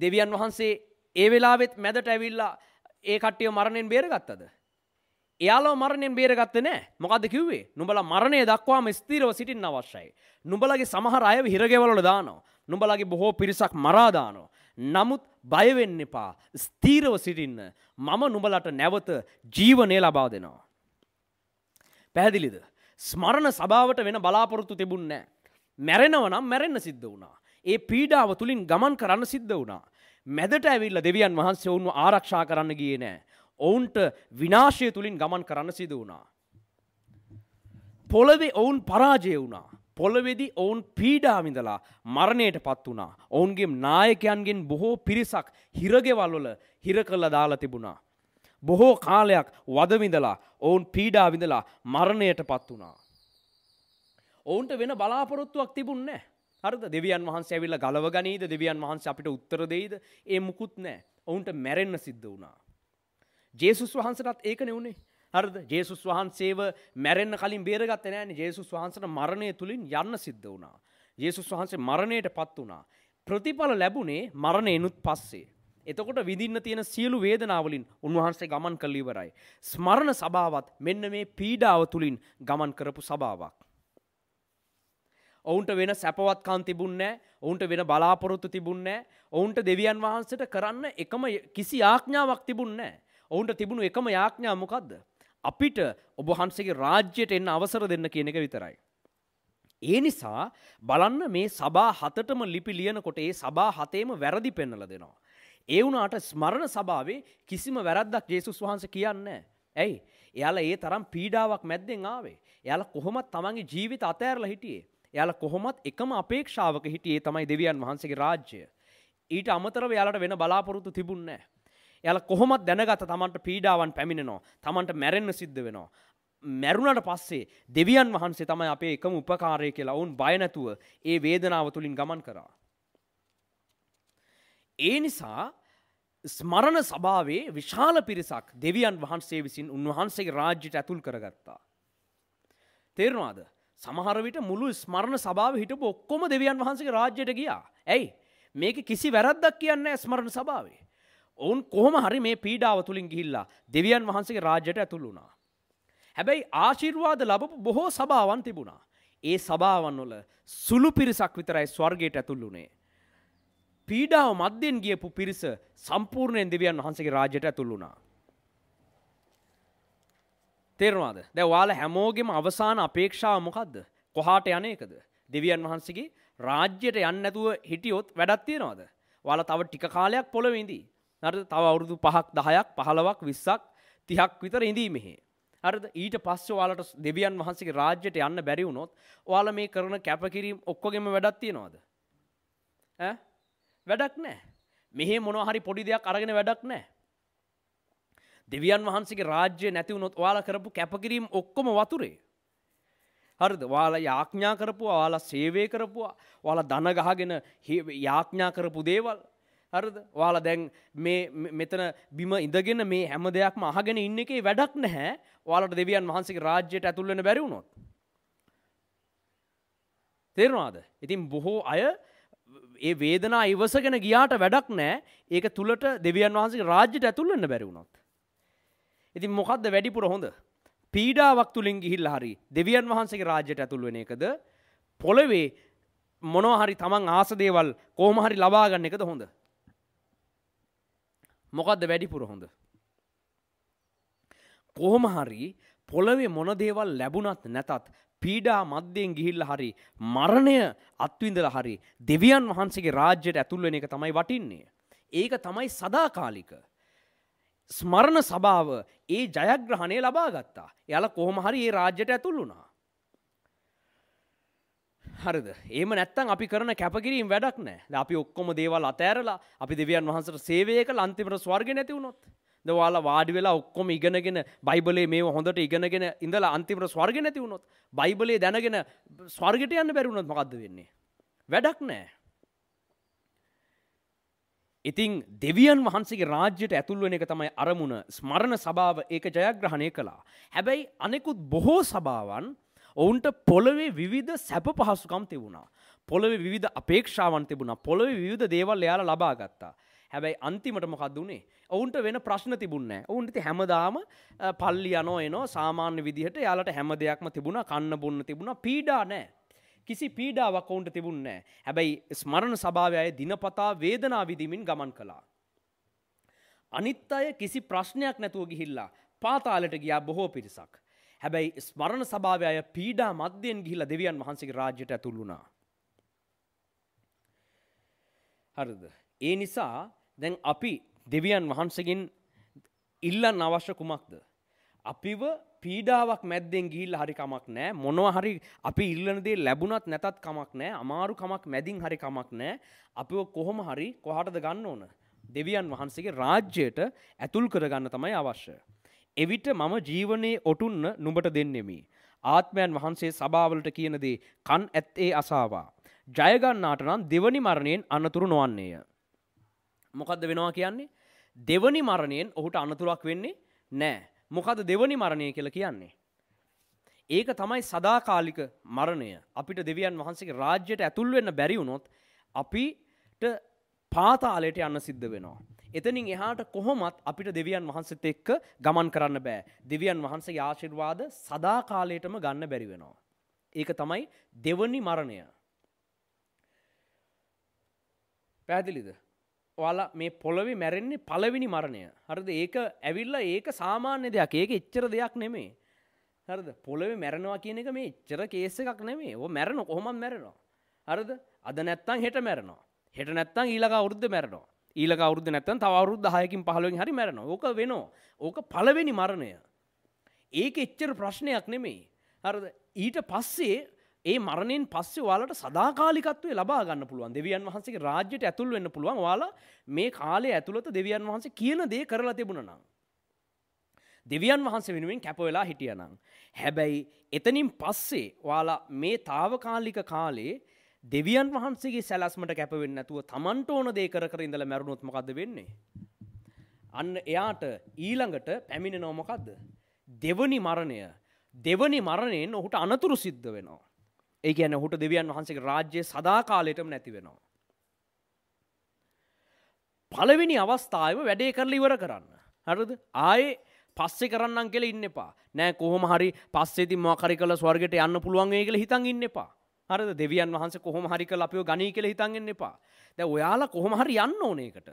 දෙවියන් වහන්සේ ඒ වෙලාවෙත් මැදට ඇවිල්ලා ඒ කට්ටිය මරණයෙන් බේරගත්තද. එයාලෝ මරණයෙන් බේරගත්ත නෑ මොකද කිව්වේ නුඹල මරණය දක්වාම ස්තීරව සිටින්න අවශ්‍යයි. නුඹලගේ සමහර අය හිරගෙවලට දානෝ. නුඹලගේ බොහෝ පිරිසක් මරාදානෝ. නමුත් බයවෙන්න එපා ස්තීරව සිටින්න මම නුඹලට නැවත ජීවනය ලබා දෙනවා. පැහැදිලිද. ස්මරණ සභාවට වෙන බලාපොරොත්තු තිබුන්නෑ. මැරෙනවනම් මැරෙන්න්න සිද්ධ වුණා. ඒ පීඩාව තුළින් ගමන් කරන්න සිද්ධ වුණා. මැදට ඇවිල්ල දෙවියන් වහන්සේ ඔවුන්ව ආරක්ෂා කරන්න ගිය නෑ. ඔවුන්ට විනාශය තුළින් ගමන් කරන්න සිද වුණා. පොළවෙ ඔවුන් පරාජය වුණා. පොළවෙදි ඔවුන් පීඩාමිඳලා මරණයට පත් වුණා. ඔවුන්ගේ නායකයන්ගෙන් බොහෝ පිරිසක් හිරගෙවල්වල හිර කල්ල දාලා තිබුණා. බොහෝ කාලයක් වදවිඳලා ඔවුන් පීඩා විඳලා මරණයට පත් වුණා. ඔවුන්ට වෙන බලාපොරොත්තුවක් තිබුන්නේ හරිද දෙවියන් වහන්සේ ඇවිල්ලා ගලව ගනීද දෙවියන් වහන්සේ අපිට උත්තර දෙයිද ඒ මුකුත් නැහැ. ඔවුන්ට මැරෙන්න සිද්ධ වුණා. ජේසුස් වහන්සේටත් ඒකනේ උනේ. හරිද? ජේසුස් වහන්සේව මැරෙන්න කලින් බේරගත්තේ නැහැනේ. ජේසුස් වහන්සේට මරණය තුලින් යන්න සිද්ධ වුණා. ජේසුස් වහන්සේ මරණයට පත් වුණා. ප්‍රතිඵල ලැබුණේ මරණයනුත් පස්සේ. එතකොට විඳින්න තියෙන සියලු වේදනාවලින් උන්වහන්සේ ගමන් කල්ලීවරයි. ස්මරණ සභාවත් මෙන්න මේ පීඩාව තුළින් ගමන් කරපු සභාවක්. ඔවුන්ට වෙන සැපවත් කන් තිබුන්නෑ ඔවුන්ට වෙන බලාපොරොත්තු තිබුන්නෑ ඔවුන්ට දෙවියන් වහන්සට කරන්න එකම කිසි යාඥාවක් තිබුන්නෑ. ඔවුන්ට තිබුණු එකම යාඥා මොකක්ද. අපිට ඔබහන්සගේ රාජ්‍යයට එන්න අවසර දෙන්න කියන එක විතරයි. ඒ නිසා බලන්න මේ සබා හතටම ලිපි ලියනකොට ඒ සබා හතේම වැරදි පෙන්නල දෙනවා. ඒ වුණාට ස්මරණ සභාවේ කිසිම වැරද්දක් ජේසුස් වහන්සේ කියන්නේ ඇයි? එයාලා ඒ තරම් පීඩාවක් මැද්දෙන් ආවේ. එයාලා කොහොමත් තමන්ගේ ජීවිත අතෑරලා හිටියේ. එයාලා කොහොමත් එකම අපේක්ෂාවක හිටියේ තමයි දෙවියන් වහන්සේගේ රාජ්‍යය. ඊට අමතරව එයාලට වෙන බලාපොරොත්තු තිබුණේ නැහැ. එයාලා කොහොමත් දැනගත තමන්ට පීඩාවන් පැමිණෙනවා. තමන්ට මැරෙන්න සිද්ධ වෙනවා. මැරුණට පස්සේ දෙවියන් වහන්සේ තමයි අපේ එකම උපකාරය කියලා ඔවුන් බය නැතුව ඒ වේදනාව තුලින් ගමන් කරා. ඒ නිසා ස්මරණ සභාවේ විශාල පිරිසක් දෙවියන් වහන්සේ විසින් උන්වහන්සේගේ රාජ්‍යයට ඇතුල් කරගත්තා. තේරවාද සමහරවිට මුළු ස්මරණ සභාව හිටපු ඔක්කොම දෙවියන් වහන්සේගේ රාජ්‍යයට ගියා. ඇයි මේක කිසි වැරද්දක් කියන්න ස්මරණ සභාවේ. ඔවුන් කොහොම හරි මේ පීඩාව තුළින් ගිහිල්ලා දෙවියන් වහන්සේගේ රාජ්‍යයට ඇතුළු වුණා. හැබැයි ආශිර්වාද ලැබපු බොහෝ සභාවන් තිබුණා. ඒ සභාවන් වල සුළු පිරිසක් විතරයි ස්වර්ගයට ඇතුළු වුණේ. පීඩාව මධ්‍යෙන් ගියපු පිරිස සම්පූර්ණයෙන් දෙවියන් වහන්සේගේ රාජ්‍යයට ඇතුල් වුණා. තේරෙනවද? දැන් ඔයාලා හැමෝගෙම අවසාන අපේක්ෂාව මොකද්ද? කොහාට යන එකද? දෙවියන් වහන්සේගේ රාජ්‍යයට යන්න නැතුව හිටියොත් වැඩක් තියනවද? ඔයාලා තව ටික කාලයක් පොළොවේ ඉඳී. හරිද? තව අවුරුදු 5ක් 10ක් 15ක් 20ක් 30ක් විතර ඉඳී මෙහි. හරිද? ඊට පස්සේ ඔයාලට දෙවියන් වහන්සේගේ රාජ්‍යයට යන්න බැරි වුණොත් ඔයාලා මේ කරන කැපකිරීම් ඔක්කොගෙම වැඩක් තියනවද? ඈ වැඩක් නෑ. මෙහෙ මොනහරි පොඩි දෙයක් අරගෙන වැඩක් නෑ. දෙවියන් වහන්සේගේ රාජ්‍ය නැතිවුණොත් ඔයාලා කරපු කැපකිරීම් ඔක්කොම වතුරේ. හරිද වාලා යාඥා කරපුවා ඔයාලා සේවය කරපුවා ඔයාලා දන ගහගෙන යාඥා කරපු දේවල් හරිද ඔයාලා දැන් මේ මෙතන බිම ඉඳගෙන මේ හැම දෙයක්ම අහගෙන ඉන්න එකේ වැඩක් නැහැ ඔයාලට දෙවියන් වහන්සේගේ රාජ්‍යයට ඇතුල් වෙන්න බැරි වුණොත් තේරෙනවද? ඉතින් බොහෝ අය ඒ වේදනා ඉවසගෙන ගියාට වැඩක් නෑ ඒක තුළට දෙවියන් වහන්සේ රාජ්‍යයට ඇතුල්වෙන්න බැරිවුණොත්. ඉතින් මොකක්ද වැඩිපුර හොඳ පීඩාවක් තුළින් ගිහිල්ල හරි දෙවියන් වහන්සේගේ රාජ්‍යයට ඇතුල්වෙන එකද පොළවේ මොනෝ හරි තමන් ආසදේවල් කෝම හරි ලබාගන්න එකද හොඳ. මොකක්ද වැඩිපුර හොඳ. කොහොම හරි පොළවේ මොන දේවල් ලැබුණත් නැතත් පීඩා මධ්‍යයෙන් ගිහිල්ල හරි මරණය අත්විඳල හරි දෙවියන් වහන්සේගේ රාජ්‍යයට ඇතුල්වෙන එක තමයි වටින්නේ. ඒක තමයි සදාකාලික. ස්මරණ සභාව ඒ ජයග්‍රහණය ලබා ගත්තා. යල කොහොම හරි ඒ රාජ්‍යයට ඇතුළුණා. හරිද ඒම නැත්තන් අපි කරන කැපකිරීම් වැඩක් නෑ අපි ඔක්කොම දේවල් අතෑරලා අපි දෙවියන් වහන්සට සේවයක අන්තිමට ස්වර්ග නැතිවුණොත් දවාලා වාඩි වෙලා ඔක්කොම ඉගෙනගෙන බයිබලේ මේ හොඳට ඉගෙනගෙන ඉඳලා අන්තිමට ස්වර්ග නැති වුණොත් බයිබලේ දැනගෙන ස්වර්ගට යන්න බැරි වුණොත් මොකද්ද වෙන්නේ වැඩක් නැහැ ඉතින් දෙවියන් වහන්සේගේ රාජ්‍යයට ඇතුල් වෙන එක තමයි අරමුණ ස්මරණ සභාව ඒක ජයග්‍රහණය කළා හැබැයි අනෙකුත් බොහෝ සභාවන් ඔවුන්ට පොළවේ විවිධ සැප පහසුකම් තිබුණා පොළවේ විවිධ අපේක්ෂාවන් තිබුණා පොළවේ විවිධ දේවල් එයාලා ලබා ගත්තා හැබැයි අන්තිමට මොකක්දුනේ ඔවුන්ට වෙන ප්‍රශ්න තිබුන්න ඔවුන්ට හැමදාම පල්ලි යනෝ එනෝ සාමාන්‍ය විදිහට යාලට හැම දෙයක්ම තිබුණ කන්න බොන්න තිබුණ පීඩා නෑ කිසි පීඩාවක් ඔවුන්ට තිබුන්න හැබැයි ස්මරණ සභාවය දිනපතා වේදනා විදිමින් ගමන් කළා. අනිත් අය කිසි ප්‍රශ්නයක් නැතුව ගිහිල්ලා පාතාලට ගියා බොහෝ පිරිසක්. හැබැයි ස්මරණ සභාව අය පීඩා මධ්‍යයෙන් ගිහිලා දෙවියන් වහන්සේගේ රාජ්‍යයට ඇතුළු වුණා. හරිද? ඒ නිසා දැන් අපි දෙවියන් වහන්සගෙන් ඉල්ලන්න අවශ්‍ය කුමක්ද. අපිව පීඩාවක් මැද්දෙන් ගිල් හරිකමක් නෑ මොනව හරි අපි ඉල්ලනදේ ලැබුණත් නැතත් කමක් නෑ අමාරු කමක් මැදින් හරිකමක් නෑ අපිව කොහොම හරි කොහටද ගන්න ඕන. දෙවියන් වහන්සේගේ රාජ්‍යයට ඇතුල් කරගන්න තමයි අවශ්‍ය. එවිට මම ජීවනයේ ඔටුන්න නුඹට දෙන්නෙමි. ආත්මයන් වහන්සේ සභාවලට කියනදේ කන් ඇත්තේ අසාවා. ජයගන්නාට නම් දෙවනි මරණයෙන් අනතුරු නොවන්නේය. මොකක්ද වෙනවා කියන්නේ දෙවනි මරණයෙන් ඔහුට අනතුරක් වෙන්නේ නෑ මොකද දෙවනි මරණය කියලා කියන්නේ. ඒක තමයි සදාකාලික මරණය අපිට දෙවියන් වහන්සේගේ රාජ්‍යයට ඇතුල් වෙන්න බැරි වුණොත් අපිට පාතාලයට යන්න සිද්ධ වෙනවා. එතනින් එහාට කොහොමත් අපිට දෙවියන් වහන්සේත් එක්ක ගමන් කරන්න බෑ. දෙවියන් වහන්සේගේ ආශිර්වාද සදාකාලයටම ගන්න බැරි වෙනවා. ඒක තමයි දෙවනි මරණය. පැහැදිලිද? ඔයාලා මේ පොළොවි මැරෙන්නේ පළවෙනි මරණය හරිද ඒක ඇවිල්ල ඒක සාමාන්‍ය දෙයක් ඒක එච්චර දෙයක් නෙමේ හරිද පොළොවි මැරෙනවා කියන එක මේ එච්චර කේස එකක් නෙමේ ඕ මැරෙන කොහොමත් මැරෙනවා හරිද අද නැත්තං හෙට මැරෙනවා හෙට නැත්තං ඊළඟ අවුරුද්ද මැරෙනවා ඊළඟ අවුරුද්ද නැත්තම් තව අවුරුද්ද 10කින් 15කින් හරි මැරෙනවා ඕක වෙනවා ඕක පළවෙනි මරණය ඒක එච්චර ප්‍රශ්නයක් නෙමේ හරිද ඊට පස්සේ ඒ මරණයෙන් පස්සේ ඔයාලට සදාකාලිකත්වය ලබා ගන්න පුළුවන් දෙවියන් වහන්සේගේ රාජ්‍යයට ඇතුල් වෙන්න පුළුවන් ඔයාලා මේ කාලය ඇතුළත දෙවියන් වහන්සේ කියන දේ කරලා තිබුණා නම් දෙවියන් වහන්සේ වෙනුවෙන් කැප වෙලා හිටියනම් හැබැයි එතනින් පස්සේ ඔයාලා මේ తాවකාලික කාලේ දෙවියන් වහන්සේගේ සැලැස්මට කැප වෙන්නේ නැතුව Tamanට ඕන දේ කර කර ඉඳලා මැරුණොත් මොකද වෙන්නේ අන්න එයාට ඊළඟට පැමිණෙනව මොකද්ද දෙවනි මරණය දෙවනි මරණයෙන් ඔහුට අනතුරු සිද්ධ වෙනවා ඒ ගැන හුට දෙවියන් වහන්සේ රාජ්‍ය සදාකාලයටම නැතිවෙනවා. පළවෙනි අවස්ථාවම වැඩේ කරල ඉවර කරන්න. හරද ආයේ පස්සෙ කරන්න කෙල ඉන්න එපා නෑ කොහොම හරි පස්සෙති මකරි කල ස්වර්ගට යන්න පුළුවන්ගේ කළ හිතන් ඉන්න එපා හරද දෙවියන් වහන්ස කොහොම හරි කල අපිෝ ගනී කළ හිතන්ගන්න එපා දැ ඔයාලා කොහොම හරි යන්න ඕනේකට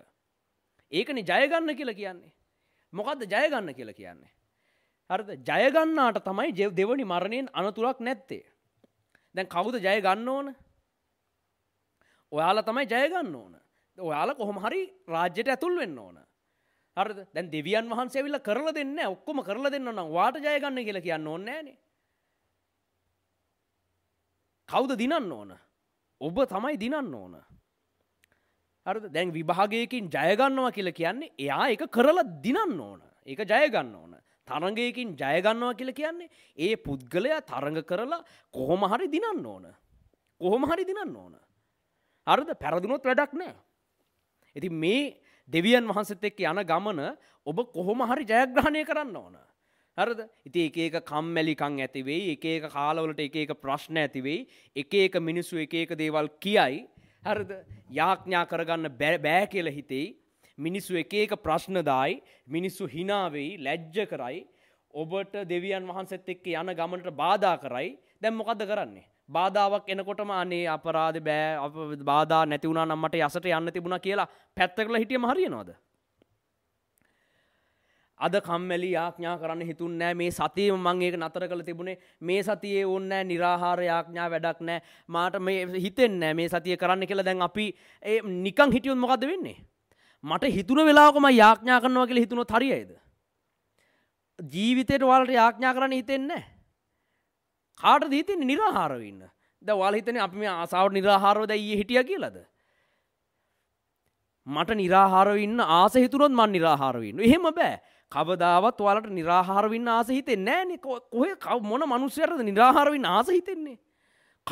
ඒකන ජයගන්න කියලා කියන්නේ මොකක්ද ජයගන්න කියලා කියන්නේ හරද ජයගන්නාට තමයි දෙවනි මරණයෙන් අනතුරක් නැත්තේ දැන් කවුද ජය ගන්න ඕන ඔයාලා තමයි ජය ගන්න ඕන ඔයාලා කොහොම හරි රාජ්‍යයට ඇතුල් වෙන්න ඕන හරිද දැන් දෙවියන් වහන්සේ ඇවිල්ලා කරලා දෙන්න ඔක්කොම කරලා දෙන්න නම් වාට ජය ගන්න කියලා කියන්න ඕනේ නෑනේ කවුද දිනන්න ඕන ඔබ තමයි දිනන්න ඕන හරිද දැන් විභාගයකින් ජය ගන්නවා කියලා කියන්නේ එයා ඒක කරලා දිනන්න ඕන ඒක ජය ගන්න ඕන තරගයකින් ජයගන්නවා කියල කියන්නේ ඒ පුද්ගලයා තරඟ කරලා කොහොම හරි දිනන්න ඕන. කොහොම හරි දිනන්න ඕන. අරද පැරදිනොත් වැඩක් නෑ. ඇති මේ දෙවියන් වහන්සත් එක්ක යන ගමන ඔබ කොහොම හරි ජයග්‍රහණය කරන්න ඕන. හරද ඉති ඒක කම්මැලිකං ඇතිවෙයි ඒක කාලවලට ඒක ප්‍රශ්න ඇතිවෙයි එක ඒක මිනිස්සු එක ඒක දේවල් කියයි හරද යාඥා කරගන්න බෑ කියල හිතෙයි මිනිස්සු එක එක ප්‍රශ්නදායි මිනිස්සු හිනාවෙයි ලැජ්ජ කරයි ඔබට දෙවියන් වහන්සෙත් එක්ක යන ගමනට බාධා කරයි දැන් මොකද කරන්නේ බාධාවක් එනකොටම අනේ අපරාධ බෑ අප බාධා නැති වුණා නම් මට යසට යන්න තිබුණා කියලා පැත්තකලා හිටියම හරියනවද අද කම්මැලි යාඥා කරන්න හිතුන් නෑ මේ සතියම මං ඒක නතර කළ තිබුණේ මේ සතියේ ඕන්නෑ නිරාහාර යාඥා වැඩක් නෑ මාට මේ හිතෙන්නේ මේ සතිය කරන්න කියලා දැන් අපි ඒ නිකන් හිටියොත් මොකද වෙන්නේ මට හිතුන වෙලාකම යාඥා කරනවා කියලා හිතුනොත් හරියයිද? ජීවිතේට ඔයාලට යාඥා කරන්න හිතෙන්නේ නැහැ. කාටද හිතෙන්නේ निराහාරව ඉන්න? දැන් ඔයාලා හිතන්නේ අපි මේ ආසාවට निराහාරව දැන් ඊයේ හිටියා කියලාද? මට निराහාරව ඉන්න ආස හිතුනොත් මම निराහාරව ඉන්න. එහෙම බෑ. කවදාවත් ඔයාලට निराහාරව ඉන්න ආස හිතෙන්නේ නැහනේ. කොහේ මොන මිනිස්සුන්ටද निराහාරව ඉන්න ආස හිතෙන්නේ?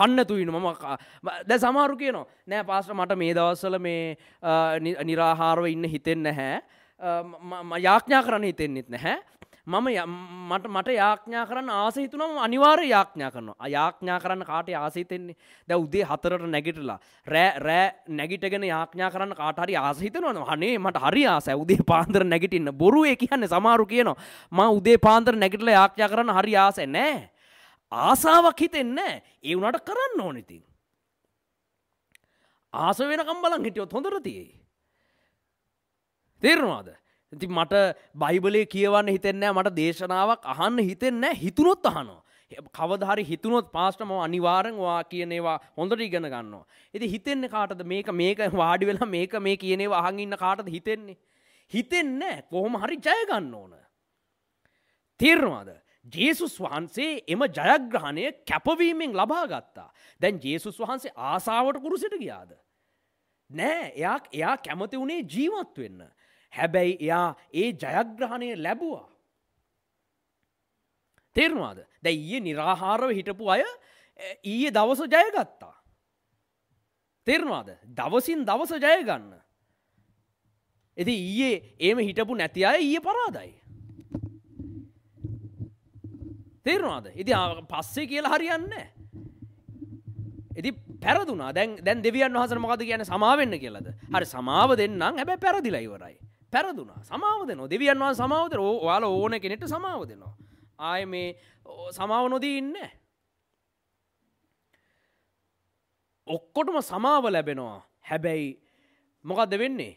කන්න තුයින මම ද සමාරු කියනවා නෑ පාස්ට මට මේ දවස්සල මේ නිරාහාරව ඉන්න හිතෙන් නැහැ යාඥා කරන්න හිතෙන්න්නෙත් නැහැ මම මට මට යාඥා කරන්න ආස හිතුනම අනිවාර්ය යාඥා කරනවා. අයාඥා කරන්න කාට ආසිතෙන්නේ. දැන් උදේ 4ට නැගිටලා රෑ රෑ නැගිටගෙන යාඥා කරන්න කාට හරි ආස හිතනවනේ. අනේ මට හරි ආසයි උදේ පාන්දර නැගිටින්න. බොරු ඒ කියන්නේ සමහරු කියනවා. මම උදේ පාන්දර නැගිටලා යාඥා කරන්න හරි ආසයි නෑ. ආසාාවක් හිතෙන්න ඒ වුණට කරන්න ඕනිතින්. ආස වෙනකම් බලන් හිටියොත් හොඳර තියේ. තේරවාද ඇති මට බයිබලේ කියවන්න හිතෙන්නෑ මට දේශනාවක් අහන්න හිතෙන්නෑ හිතුනොත් අහනවා. කවදහරි හිතුනොත් පාස්ටම අනිවාරෙන්වා කියනේවා හොඳට ඉගෙන ගන්නවා. ඇති හිතෙන්න කාටද මේක මේක වාඩි වෙලා මේක මේ කියනේවා අහන් ඉන්න කාටද හිතෙන්නේ. හිතෙන්න කොහොම හරි ජයගන්න ඕන. තේරවාද ජේසුස් වහන්සේ එම ජයග්‍රහණය කැපවීමෙන් ලබා ගත්තා. දැන් ජේසුස් වහන්සේ ආසාාවට කුරුසිට ගියාද. නෑ එයා එයා කැමති වුණේ ජීවත් වෙන්න. හැබැයි එයා ඒ ජයග්‍රහණය ලැබවා. තේරවාද දැ ඊයේ නිරාහාරව හිටපු අය ඊයේ දවස ජයගත්තා. තේරවාද දවසින් දවස ජයගන්න. එති ඊයේ ඒම හිටපු නැති අය ඊය පරාදයි. තේරවාද ඉති පස්සේ කියලා හරියන්න එති පැරදුනා දැන් දැන් දෙවියන් වහස මොකද කියන සමාවෙන්න කියලද හරි සමාව දෙන්නම් හැබැ පැරදිලා ඉවරයි පැරදුනා සමාව දෙනවා දෙවියන් වහ සමාවදර යාල ඕන කෙනෙට සමාව දෙනවා ආය මේ සමාව නොදී ඉන්න ඔක්කොටම සමාව ලැබෙනවා හැබැයි මොකක්ද වෙන්නේ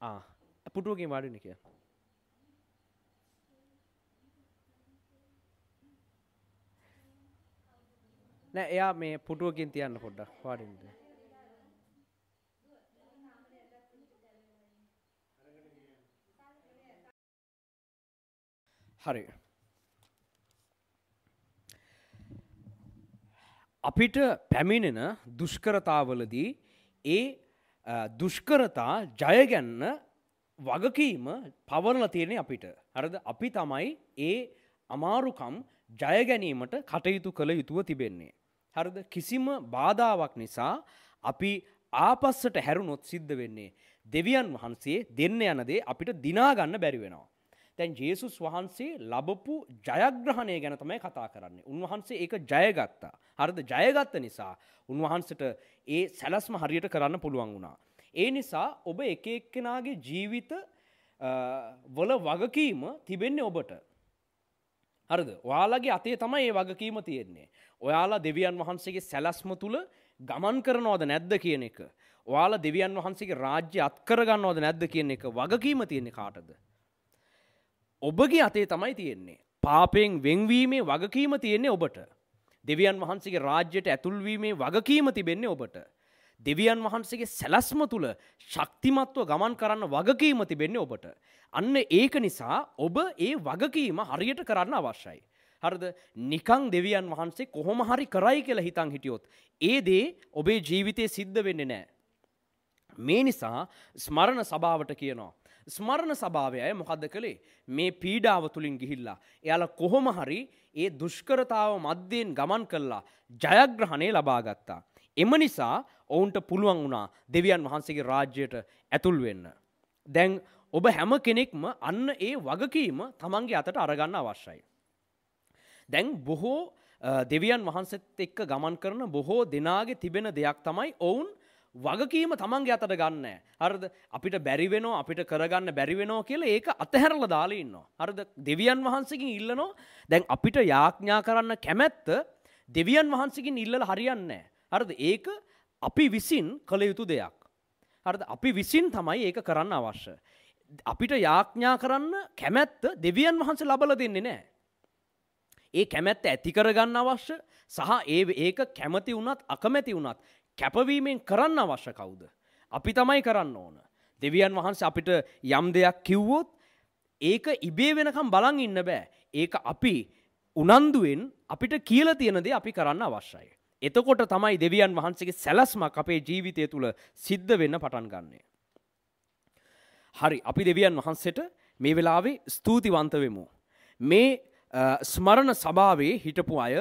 Ah. පුටුවගේ වාඩින කිය නෑ එයා මේ පුටුවකින් තියන්න පොඩ්ඩ වාඩින්ද හරි අපිට පැමිණෙන දුෂ්කරතාවලදී ඒ දුෂ්කරතා ජයගැන්න වගකීම පවරල තියෙනෙ අපිට. හරද අපි තමයි ඒ අමාරුකම් ජයගැනීමට කටයුතු කළ යුතුව තිබෙන්නේ. හරද කිසිම බාධාවක් නිසා අපි ආපස්සට හැරුණොත් සිද්ධ වෙන්නේ. දෙවියන් වහන්සේ දෙන්න යනදේ අපිට දිනාගන්න බැරිවෙනවා. දැන් ජේසුස් වහන්සේ ලබපු ජයග්‍රහණය ගැන තමයි කතා කරන්නේ. උන්වහන්සේ ඒක ජයගත්තා. හරිද ජයගත්ත නිසා උන්වහන්සට ඒ සැලස්ම හරියට කරන්න පුළුවන් වුණා. ඒ නිසා ඔබ එක එක්කෙනාගේ ජීවිත වල වගකීම තිබෙන්නේ ඔබට. හරිද? ඔයාලගේ අතේ තමයි ඒ වගකීම තියෙන්නේ. ඔයාලා දෙවියන් වහන්සේගේ සැලස්ම තුල ගමන් කරනවද නැද්ද කියන එක. ඔයාලා දෙවියන් වහන්සේගේ රාජ්‍ය අත්කරගන්නවද නැද්ද කියන එක වගකීම තියෙන්නේ කාටද? ඔබගේ අතේ තමයි තියෙන්නේ. පාපයෙන් වෙන්වීමේ වගකීම තියෙන්නේ ඔබට. දෙවියන් වහන්සේගේ රාජ්‍යයට ඇතුල්වීමේ වගකීම තිබෙන්නේ ඔබට. දෙවියන් වහන්සේගේ සැලස්ම තුළ ශක්තිමත්ව ගමන් කරන්න වගකීම තිබෙන්නේ ඔබට. අන්න ඒක නිසා ඔබ ඒ වගකීම හරියට කරන්න අවශ්‍යයි. හරිද නිකං දෙවියන් වහන්සේ කොහොම හරි කරයි කියලා හිතන් හිටියොත්. ඒ දේ ඔබේ ජීවිතය සිද්ධ වෙන්නේ නෑ. මේ නිසා ස්මරණ සභාවට කියනවා. ස්මරණ සභාවයය මොකක්ද කළේ මේ පීඩාව තුළින් ගිහිල්ලා. එයාල කොහොම හරි ඒ දුෂ්කරතාව මධ්‍යයෙන් ගමන් කල්ලා ජයග්‍රහණය ලබාගත්තා. එම නිසා ඔවුන්ට පුළුවන් වුණා දෙවියන් වහන්සේගේ රාජ්‍යයට ඇතුල් වෙන්න. දැන් ඔබ හැම කෙනෙක්ම අන්න ඒ වගකීම තමන්ගේ අතට අරගන්න අවශ්‍යයි. දැන් බොහෝ දෙවියන් වහන්සෙත් එක්ක ගමන් කරන බොහෝ දෙනාගේ තිබෙන දෙයක් තමයි ඔවුන් වගකීම තමන්ගේ අතට ගන්න. හරද අපිට බැරිවෙනෝ අපිට කරගන්න බැරිවෙනෝ කියලා ඒක අතහැරල දාලඉන්නවා. හරද දෙවියන් වහන්සකින් ඉල්ලනෝ දැන් අපිට යාඥා කරන්න කැමැත්ත දෙවියන් වහන්සකින් ඉල්ලල හරියන්නේ. හරද ඒක අපි විසින් කළ යුතු දෙයක්. හරද අපි විසින් තමයි ඒක කරන්න අවශ්‍ය. අපිට යාඥා කරන්න කැමැත්ත දෙවියන් වහන්ස ලබල දෙන්නේ නෑ. ඒ කැමැත්ත ඇති කරගන්න අවශ්‍ය සහ ඒ ඒක කැමති වුණත් අකමැති වුණත් කැපවීමෙන් කරන්න අවශ්‍ය කවුද. අපි තමයි කරන්න ඕන. දෙවියන් වහන්සේ අපිට යම් දෙයක් කිව්වොත් ඒක ඉබේ වෙනකම් බලන් ඉන්න බෑ. ඒක අපි උනන්දුවෙන් අපිට කියල තියෙනදේ අපි කරන්න අවශ්‍යයි. එතකොට තමයි දෙවියන් වහන්සේගේ සැලස්මක් අපේ ජීවිතය තුළ සිද්ධ වෙන්න පටන් ගන්නේ. හරි අපි දෙවියන් වහන්සේට මේ වෙලාවේ ස්තුතිවන්ත වෙමු. මේ ස්මරණ සභාවේ හිටපු අය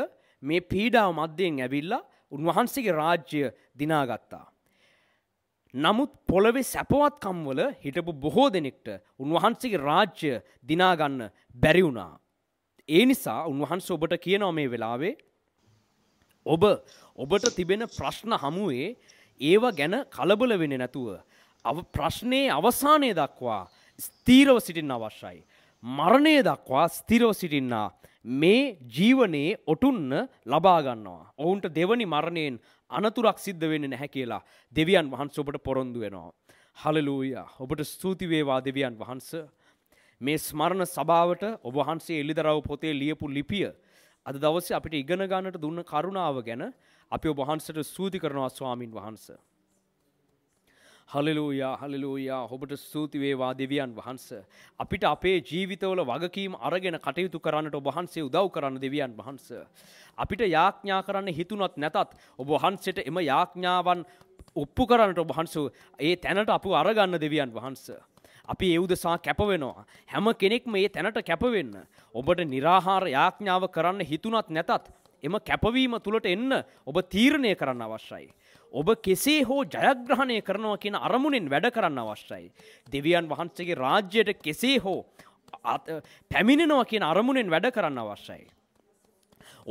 මේ පීඩාව මධ්‍යයෙන් ඇවිල්ලා උන්වහන්සේගේ රාජ්‍ය දිනාගත්තා. නමුත් පොළොවේ සැපවත්කම්වල හිටපු බොහෝ දෙනෙක්ට උන්වහන්සේගේ රාජ්‍ය දිනාගන්න බැරි වුණා. ඒ නිසා උන්වහන්සේ ඔබට කියනවා මේ වෙලාවේ ඔබ ඔබට තිබෙන ප්‍රශ්න හමුවේ ඒවා ගැන කලබල වෙන්නේ නැතුව අව ප්‍රශ්නයේ අවසානය දක්වා ස්ථීරව සිටින්න අවශ්‍යයි. මරණය දක්වා ස්ථිරව සිටින්නා මේ ජීවනයේ ඔටුන්න ලබාගන්නවා. ඔවුන්ට දෙවනි මරණයෙන් අනතුරක් සිද්ධ වෙන්නේ නැහැ කියලා දෙවියන් වහන්සේ ඔබට පොරොන්දු වෙනවා. හලලූයා. ඔබට ස්තුති වේවා දෙවියන් වහන්සේ. මේ ස්මරණ සභාවට ඔබ වහන්සේ එළිදරව් පොතේ ලියපු ලිපිය අද දවසේ අපිට ඉගෙන ගන්නට දුන්න කරුණාව ගැන අපි ඔබ වහන්සේට ස්තුති කරනවා ස්වාමින් වහන්සේ. හලලූයා හලලූයා ඔබට සූතිවේවා දෙවියන් වහන්ස. අපිට අපේ ජීවිතවල වගකීම් අරගෙන කටයුතු කරන්නට ඔබහන්සේ උදව් කරන්න දෙවියන් වහන්ස. අපිට යාඥා කරන්න හිතුනත් නැතත් ඔබ වහන්සට එම යාඥාවන් ඔප්පු කරන්නට ඔබහන්සු ඒ තැනට අප අරගන්න දෙවියන් වහන්ස. අපි ඒවුදසා කැපවෙනවා. හැම කෙනෙක් මේ තැනට කැපවෙන්න. ඔබට නිරාහාර යාඥාව කරන්න හිතුනත් නැතත් එම කැපවීම තුළට එන්න ඔබ තීරණය කරන්න අවශ්‍යයි. ඔබ කෙසේ හෝ ජයග්‍රහණය කරනවා කියන අරමුණෙන් වැඩ කරන්න අවශ්‍යයි. දෙවියන් වහන්සේගේ රාජ්‍යයට කෙසේ හෝ පැමිණෙනවා කියන අරමුණෙන් වැඩ කරන්න අවශ්‍යයි.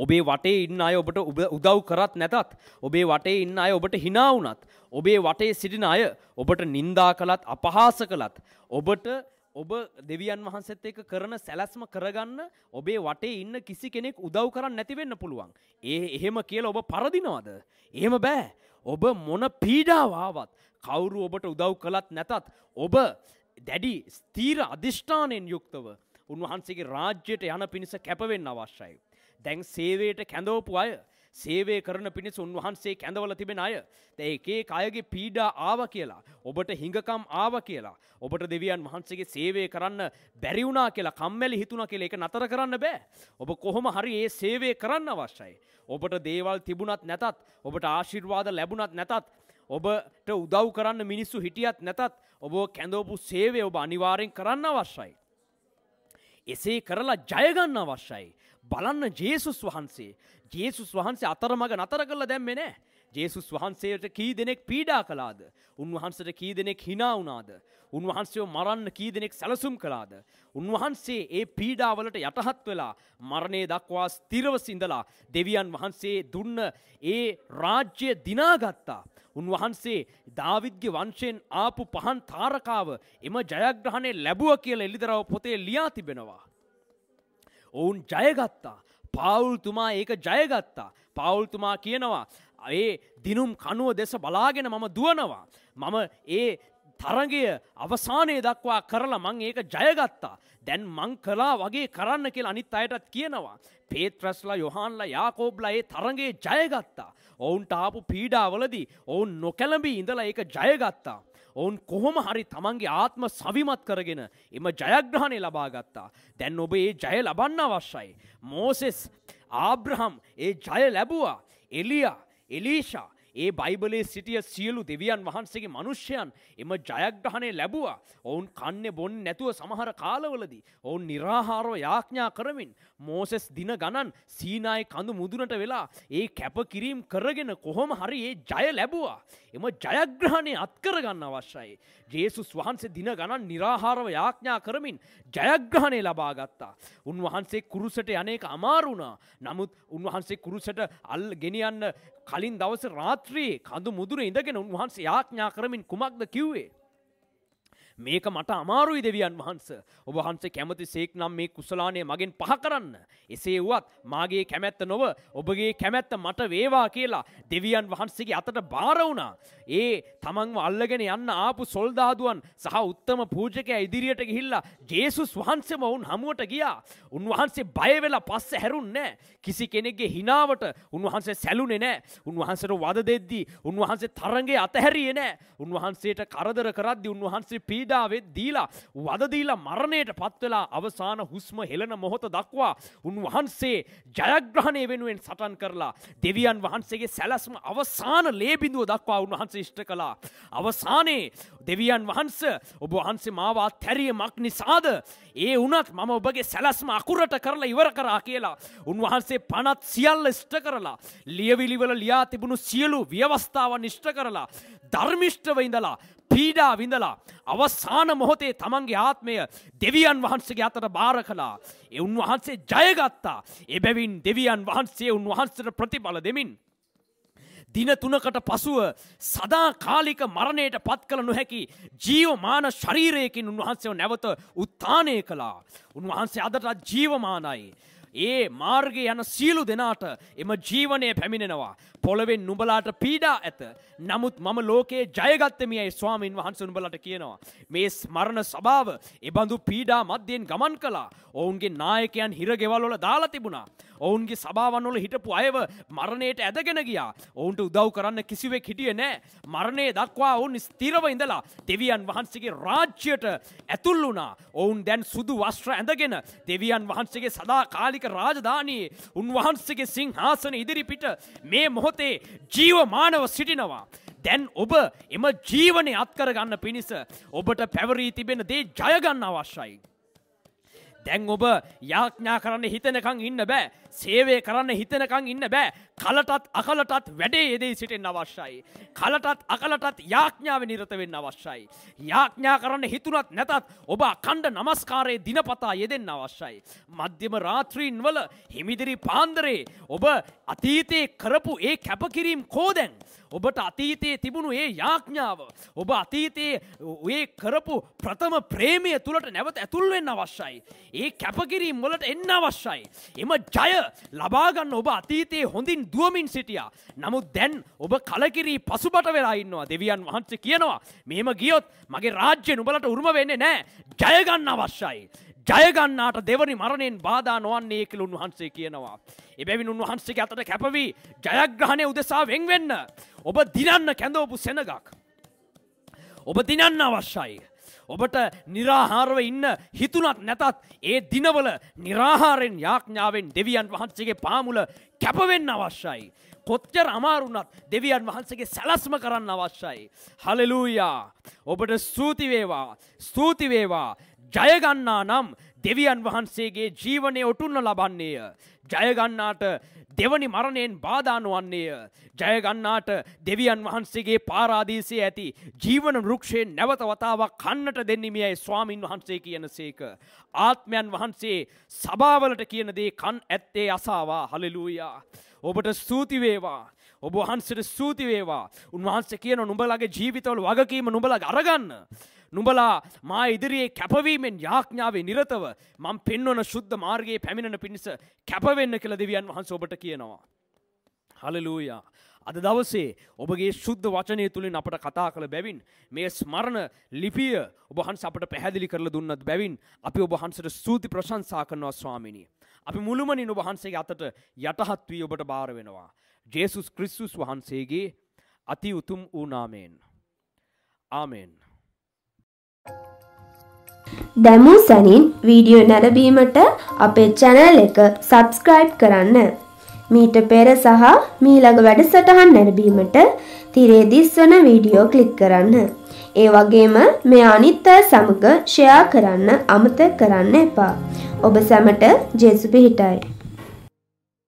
ඔබේ වටේ ඉන්න අය ඔබට උදව් කරත් නැතත් ඔබේ වටේ ඉන්න අය ඔබට හිනා වුණත් ඔබේ වටේ සිටින අය ඔබට නින්දා කළත් අපහාස කළත් ඔබට ඔබ දෙවියන් වහන්සේත් එක්ක කරන සැලැස්ම කරගන්න ඔබේ වටේ ඉන්න කිසි කෙනෙක් උදව් කරන්න නැති වෙන්න පුළුවන්. ඒ එහෙම කියලා ඔබ පරදිනවද? එහෙම බෑ. ඔබ මොන පීඩාවාවත් කවුරු ඔබට උදව් කළත් නැතත් ඔබ දැඩි ස්තීර අධිෂ්ඨානයෙන් යුක්තව උන්වහන්සේගේ රාජ්‍යයට යන පිණිස කැපවෙන්න අවශ්‍යයි. දැන් සේවයට කැඳෝපු අය සේවය කරන පිණිස උන්වහන්සේ කැඳවල තිබෙන අය ඒකේ අයගේ පීඩා ආව කියලා ඔබට හිඟකම් ආව කියලා ඔබට දෙවියන් වහන්සේගේ සේවය කරන්න බැරිවුනා කියලා කම්මැලි හිතුනා කියලා ඒක නතර කරන්න බෑ ඔබ කොහොම හරි ඒ සේවය කරන්න අවශ්‍යයි ඔබට දේවල් තිබුණත් නැතත් ඔබට ආශිර්වාද ලැබුණත් නැතත් ඔබට උදව් කරන්න මිනිස්සු හිටියත් නැතත් ඔබ කැඳවපු සේවය ඔබ අනිවාරයෙන් කරන්න අවශ්‍යයි එසේ කරලා ජයගන්න අවශ්‍යයි. බලන්න ජේසුස් වහන්සේ ජේසුස් වහන්සේ අතරමඟ නතර කරලා දැම්මේ නෑ. ජේසුස් වහන්සේට කී දෙනෙක් පීඩා කළාද? උන්වහන්සේට කී දෙනෙක් hina වුණාද? උන්වහන්සේව මරන්න කී දෙනෙක් සැලසුම් කළාද? උන්වහන්සේ ඒ පීඩාවලට යටහත් වෙලා මරණය දක්වා ස්ථිරව සිඳලා දෙවියන් වහන්සේ දුන්න ඒ රාජ්‍ය දිනාගත්තා. උන්වහන්සේ දාවිද්ගේ වංශයෙන් ආපු පහන් තාරකාව එම ජයග්‍රහණය ලැබුව කියලා එළිදරව් පොතේ ලියා තිබෙනවා. ඔවුන් ජයගත්තා. පාවුල්තුමා ඒක ජයගත්තා. පාවුල්තුමා කියනවා. ඒ දිනුම් කනුව දෙස බලාගෙන මම දුවනවා. මම ඒ තරගය අවසානය දක්වා කරලා මං ඒක ජයගත්තා. දැන් මං කලා වගේ කරන්න කියලා අනිත් අයටත් කියනවා. පේත්‍රස්ලා යොහන්ලා යාකෝබ්ලා ඒ තරගේ ජයගත්තා. ඔවුන්ට ආපු පීඩාවලදී ඔවුන් නොකැළඹී ඉඳලා ඒක ජයගත්තා. ඔවුන් කොහොම හරි තමන්ගේ ආත්ම සවිමත් කරගෙන එම ජයග්‍රහණය ලබා ගත්තා. දැන් ඔබ ඒ ජය ලබන්න අවශ්‍යයි. මෝසෙස් ආබ්‍රහම් ඒ ජය ලැබුවා එලියා එලීෂා ඒ බයිබලේ සිටිය සියලු දෙවියන් වහන්සේගේ මනුෂ්‍යයන් එම ජයග්‍රහණය ලැබවා ඔවුන් කන්න බොන් නැතුව සමහර කාලවලදී ඔවුන් නිරාහාරෝ යාඥා කරමින් මෝසෙස් දින ගණන් සීනායි කඳු මුදුනට වෙලා ඒ කැප කිරීම් කරගෙන කොහොම හරි ඒ ජය ලැබවා එම ජයග්‍රහණය අත්කරගන්න අවශ්‍යයි. ජේසුස් වහන්සේ දින ගණන් නිරාහාරව යාඥා කරමින් ජයග්‍රහණය ලබා ගත්තා. උන්වහන්සේ කුරුසට යනක අමාරුණා නමුත් උන්වහන්සේ කුරුසට අල් ගෙනියන්න කලින් දවස රාත්‍රයේ කඳු මුදුර ඉඳගෙන උන්වහන්සේ යාඥා කරමින් කුමක්ද කිව්වේ. මේක මට අමාරුයි දෙවියන් වහන්ස ඔබ වහන්සේ කැමති සේක් නම් මේ කුසලානය මගෙන් පහ කරන්න එසේ වුවත් මාගේ කැමැත්ත නොව ඔබගේ කැමැත්ත මට වේවා කියලා දෙවියන් වහන්සේගේ අතට බාර වුණා ඒ තමන්ව අල්ලගෙන යන්න ආපු සොල්දාදුවන් සහ උත්තම පූජකයා ඉදිරියට ගිහිල්ලා ජේසුස් වහන්සේම වුන් හමුවට ගියා උන්වහන්සේ බයවෙලා පස්ස හැරුන්නේ කිසි කෙනෙක්ගේ හිනාවට උන්වහන්සේ සැලුනේ නෑ උන්වහන්සේට වද දෙද්දී උන්වහන්සේ තරඟේ අතහැරියේ නෑ උන්වහන්සේට කරදර කරද්දී උන්වහන්සේ පීඩ පීඩාවෙත් දීලා වදදීලා මරණයට පත්වෙලා අවසාන හුස්ම හෙළන මොහොත දක්වා උන්වහන්සේ ජයග්‍රහණය වෙනුවෙන් සටන් කරලා දෙවියන් වහන්සේගේ සැලස්ම අවසාන ලේබිඳුව දක්වා උන්වහන්සේ ඉෂ්ට කළා අවසානයේ දෙවියන් වහන්ස ඔබ වහන්සේ මාවා තැරිය මක් නිසාද ඒ වනත් මම ඔබගේ සැලස්ම අකුරට කරලා ඉවර කරා කියලා උන්වහන්සේ පනත් සියල්ල ස්ට කරලා ලියවිලිවල ලියා තිබුණු සියලු ව්‍යවස්ථාව නිෂ්ට කරලා ධර්මිෂ්ට්‍රව ඉඳලා පීඩා විඳලා අවසාන මොහොතේ තමන්ගේ ආත්මය දෙවියන් වහන්සේගේ අතට බාර කළා. ඒ උන්වහන්සේ ජයගත්තා. එබැවින් දෙවියන් වහන්සේ උන්වහන්සේට ප්‍රතිඵල දෙමින් දින තුනකට පසුව සදා කාලික මරණයට පත් කළ නොහැකි ජීවමාන ශරීරයකින් උන්වහන්සේව නැවත උත්ථානය කළා. උන්වහන්සේ අදටත් ජීවමානයි. ඒ මාර්ගය යන සියලු දෙනාට එම ජීවනය පැමිණෙනවා. පොළවෙන් නුඹලාට පීඩා ඇත. නමුත් මම ලෝකයේ ජයගත්තමියයි ස්වාමීන් වහන්ස උඹලට කියනවා. මේ ස්මරණ සභාව එබඳු පීඩා මධ්‍යයෙන් ගමන් කලා ඔවුන්ගේ නායකයන් හිරගෙවල්වල දාලා තිබුණා. ඔවුන්ගේ සභාවන්නොල හිටපු අයව මරණයට ඇදගෙන ගියා ඔවුන්ට උදව් කරන්න කිසිවෙක් හිටිය නෑ මරණය දක්වා ඔවුන් ස්තිරව ඉඳලා දෙවියන් වහන්සේගේ රාජ්‍යයට ඇතුල් වුණා ඔවුන් දැන් සුදු වස්ත්‍ර ඇඳගෙන දෙවියන් වහන්සේගේ සදා කාලික රාජධානයේ උන්වහන්සේගේ සිංහාසන ඉදිරිපිට මේ මොහොතේ ජීවමානව සිටිනවා. දැන් ඔබ එම ජීවනය අත්කරගන්න පිණිස ඔබට පැවරී තිබෙන දේ ජයගන්න අවශ්‍යයි. දැන් ඔබ යාඥා කරන්න හිතනකං ඉන්න බෑ සේවය කරන්න හිතනකං ඉන්න බෑ කලටත් අකලටත් වැඩේ යෙදී සිටෙන් අවශ්‍යයි. කලටත් අකලටත් යාඥාව නිරත වෙන්න අවශ්‍යයි. යාඥා කරන්න හිතුනත් නැතත් ඔබ කණ්ඩ නමස්කාරයේ දිනපතා යෙදෙන්න අවශ්‍යයි. මධ්‍යම රාත්‍රීන් වල හිමිදිරි පාන්දරේ ඔබ අතීතයේ කරපු ඒ කැපකිරීම් කෝදැන්. ඔබට අතීතයේ තිබුණු ඒ යාඥාව ඔබ අතීතයේ ඒ කරපු ප්‍රථම ප්‍රේමය තුළට නැවත ඇතුල්වෙන්න අවශ්‍යයි. ඒ කැපකිරීම් වලට එන්න අවශ්‍යයි. එම ජය ලබාගන්න ඔබ අතීතයේ හොඳින් දුවමින් සිටියා. නමුත් දැන් ඔබ කලකිරී පසුබට වෙලා ඉන්නවා දෙවියන් වහන්සේ කියනවා. මෙහෙම ගියොත් මගේ රාජ්‍ය නුඹලට උරුම වෙන්නේ නෑ. ජයගන්න අවශ්‍යයි. ජයගන්නාට දෙවනි මරණයෙන් බාධා නොවන්නේ කියල උන්වහන්සේ කියනවා. එබැවින් උන්වහන්සේගේ අතට කැපවී ජයග්‍රහණය උදෙසා වෙන්වෙන්න. ඔබ දිනන්න කැඳවපු සෙනගක්. ඔබ දිනන්න අවශ්‍යයි. ඔබට නිරාහාරව ඉන්න හිතුනත් නැතත් ඒ දිනවල නිරාහාරෙන් යාඥාවෙන් දෙවියන් වහන්සේගේ පාමුල කැපවෙන්න අවශ්‍යයි. කොච්චර අමාරුණත් දෙවියන් වහන්සේගේ සැලස්ම කරන්න අවශ්‍යයි. හලලූයා ඔබට ස්තුතිවේවා ස්තුතිවේවා ජයගන්නා නම් දෙවියන් වහන්සේගේ ජීවනය ඔටුන්න ලබන්නේය. ජයගන්නාට දෙවනි මරණයෙන් බාධාන වන්නේය. ජයගන්නාට දෙවියන් වහන්සේගේ පාරාදීසය ඇති ජීවන වෘක්ෂයෙන් නැවතවතාවක් කන්නට දෙන්නෙමියයි ස්වාමින් වහන්සේ කියන සේක. ආත්මයන් වහන්සේ සභාවලට කියනදේ කන් ඇත්තේ අසාවා හලලූයා. ඔබට ස්තුතිවේවා. ඔබ වහන්සට ස්තුතිවේවා උන්වහන්සේ කියන නුඹලගේ ජීවිතවල වගකීම නුඹලග අරගන්න. නුඹලා මා ඉදිරියේ කැපවීමෙන් යාඥාවේ නිරතව මං පෙන්වන ශුද්ධ මාර්ගයේ පැමිණෙන පිණිස කැපවෙන්න කියලා දෙවියන් වහන්සේ ඔබට කියනවා. හලලූයා. අද දවසේ ඔබගේ ශුද්ධ වචනය තුළින් අපට කතා කළ බැවින් මේ ස්මරණ ලිපිය ඔබහන්ස අපට පැහැදිලි කරලා දුන්නත් බැවින් අපි ඔබහන්සට ස්තුති ප්‍රශංසා කරනවා ස්වාමිනී. අපි මුළුමනින් ඔබහන්සේගේ අතට යටහත් වී ඔබට බාර වෙනවා. ජේසුස් ක්‍රිස්තුස් වහන්සේගේ අති උතුම් වූනාමයෙන් ආමෙන් දැමූ සැනින් වීඩියෝ නැරබීමට අපේ චැනල් එක සබස්ක්‍රයිබ් කරන්න මීට පෙර සහ මීළඟ වැඩසටහන් නැරබීමට තිරේ දිස්වන වීඩියෝ කලික් කරන්න ඒ වගේම මේ අනිත් අය සමග ෂයා කරන්න අමත කරන්න එපා ඔබ සැමට ජෙසු පිහිටයි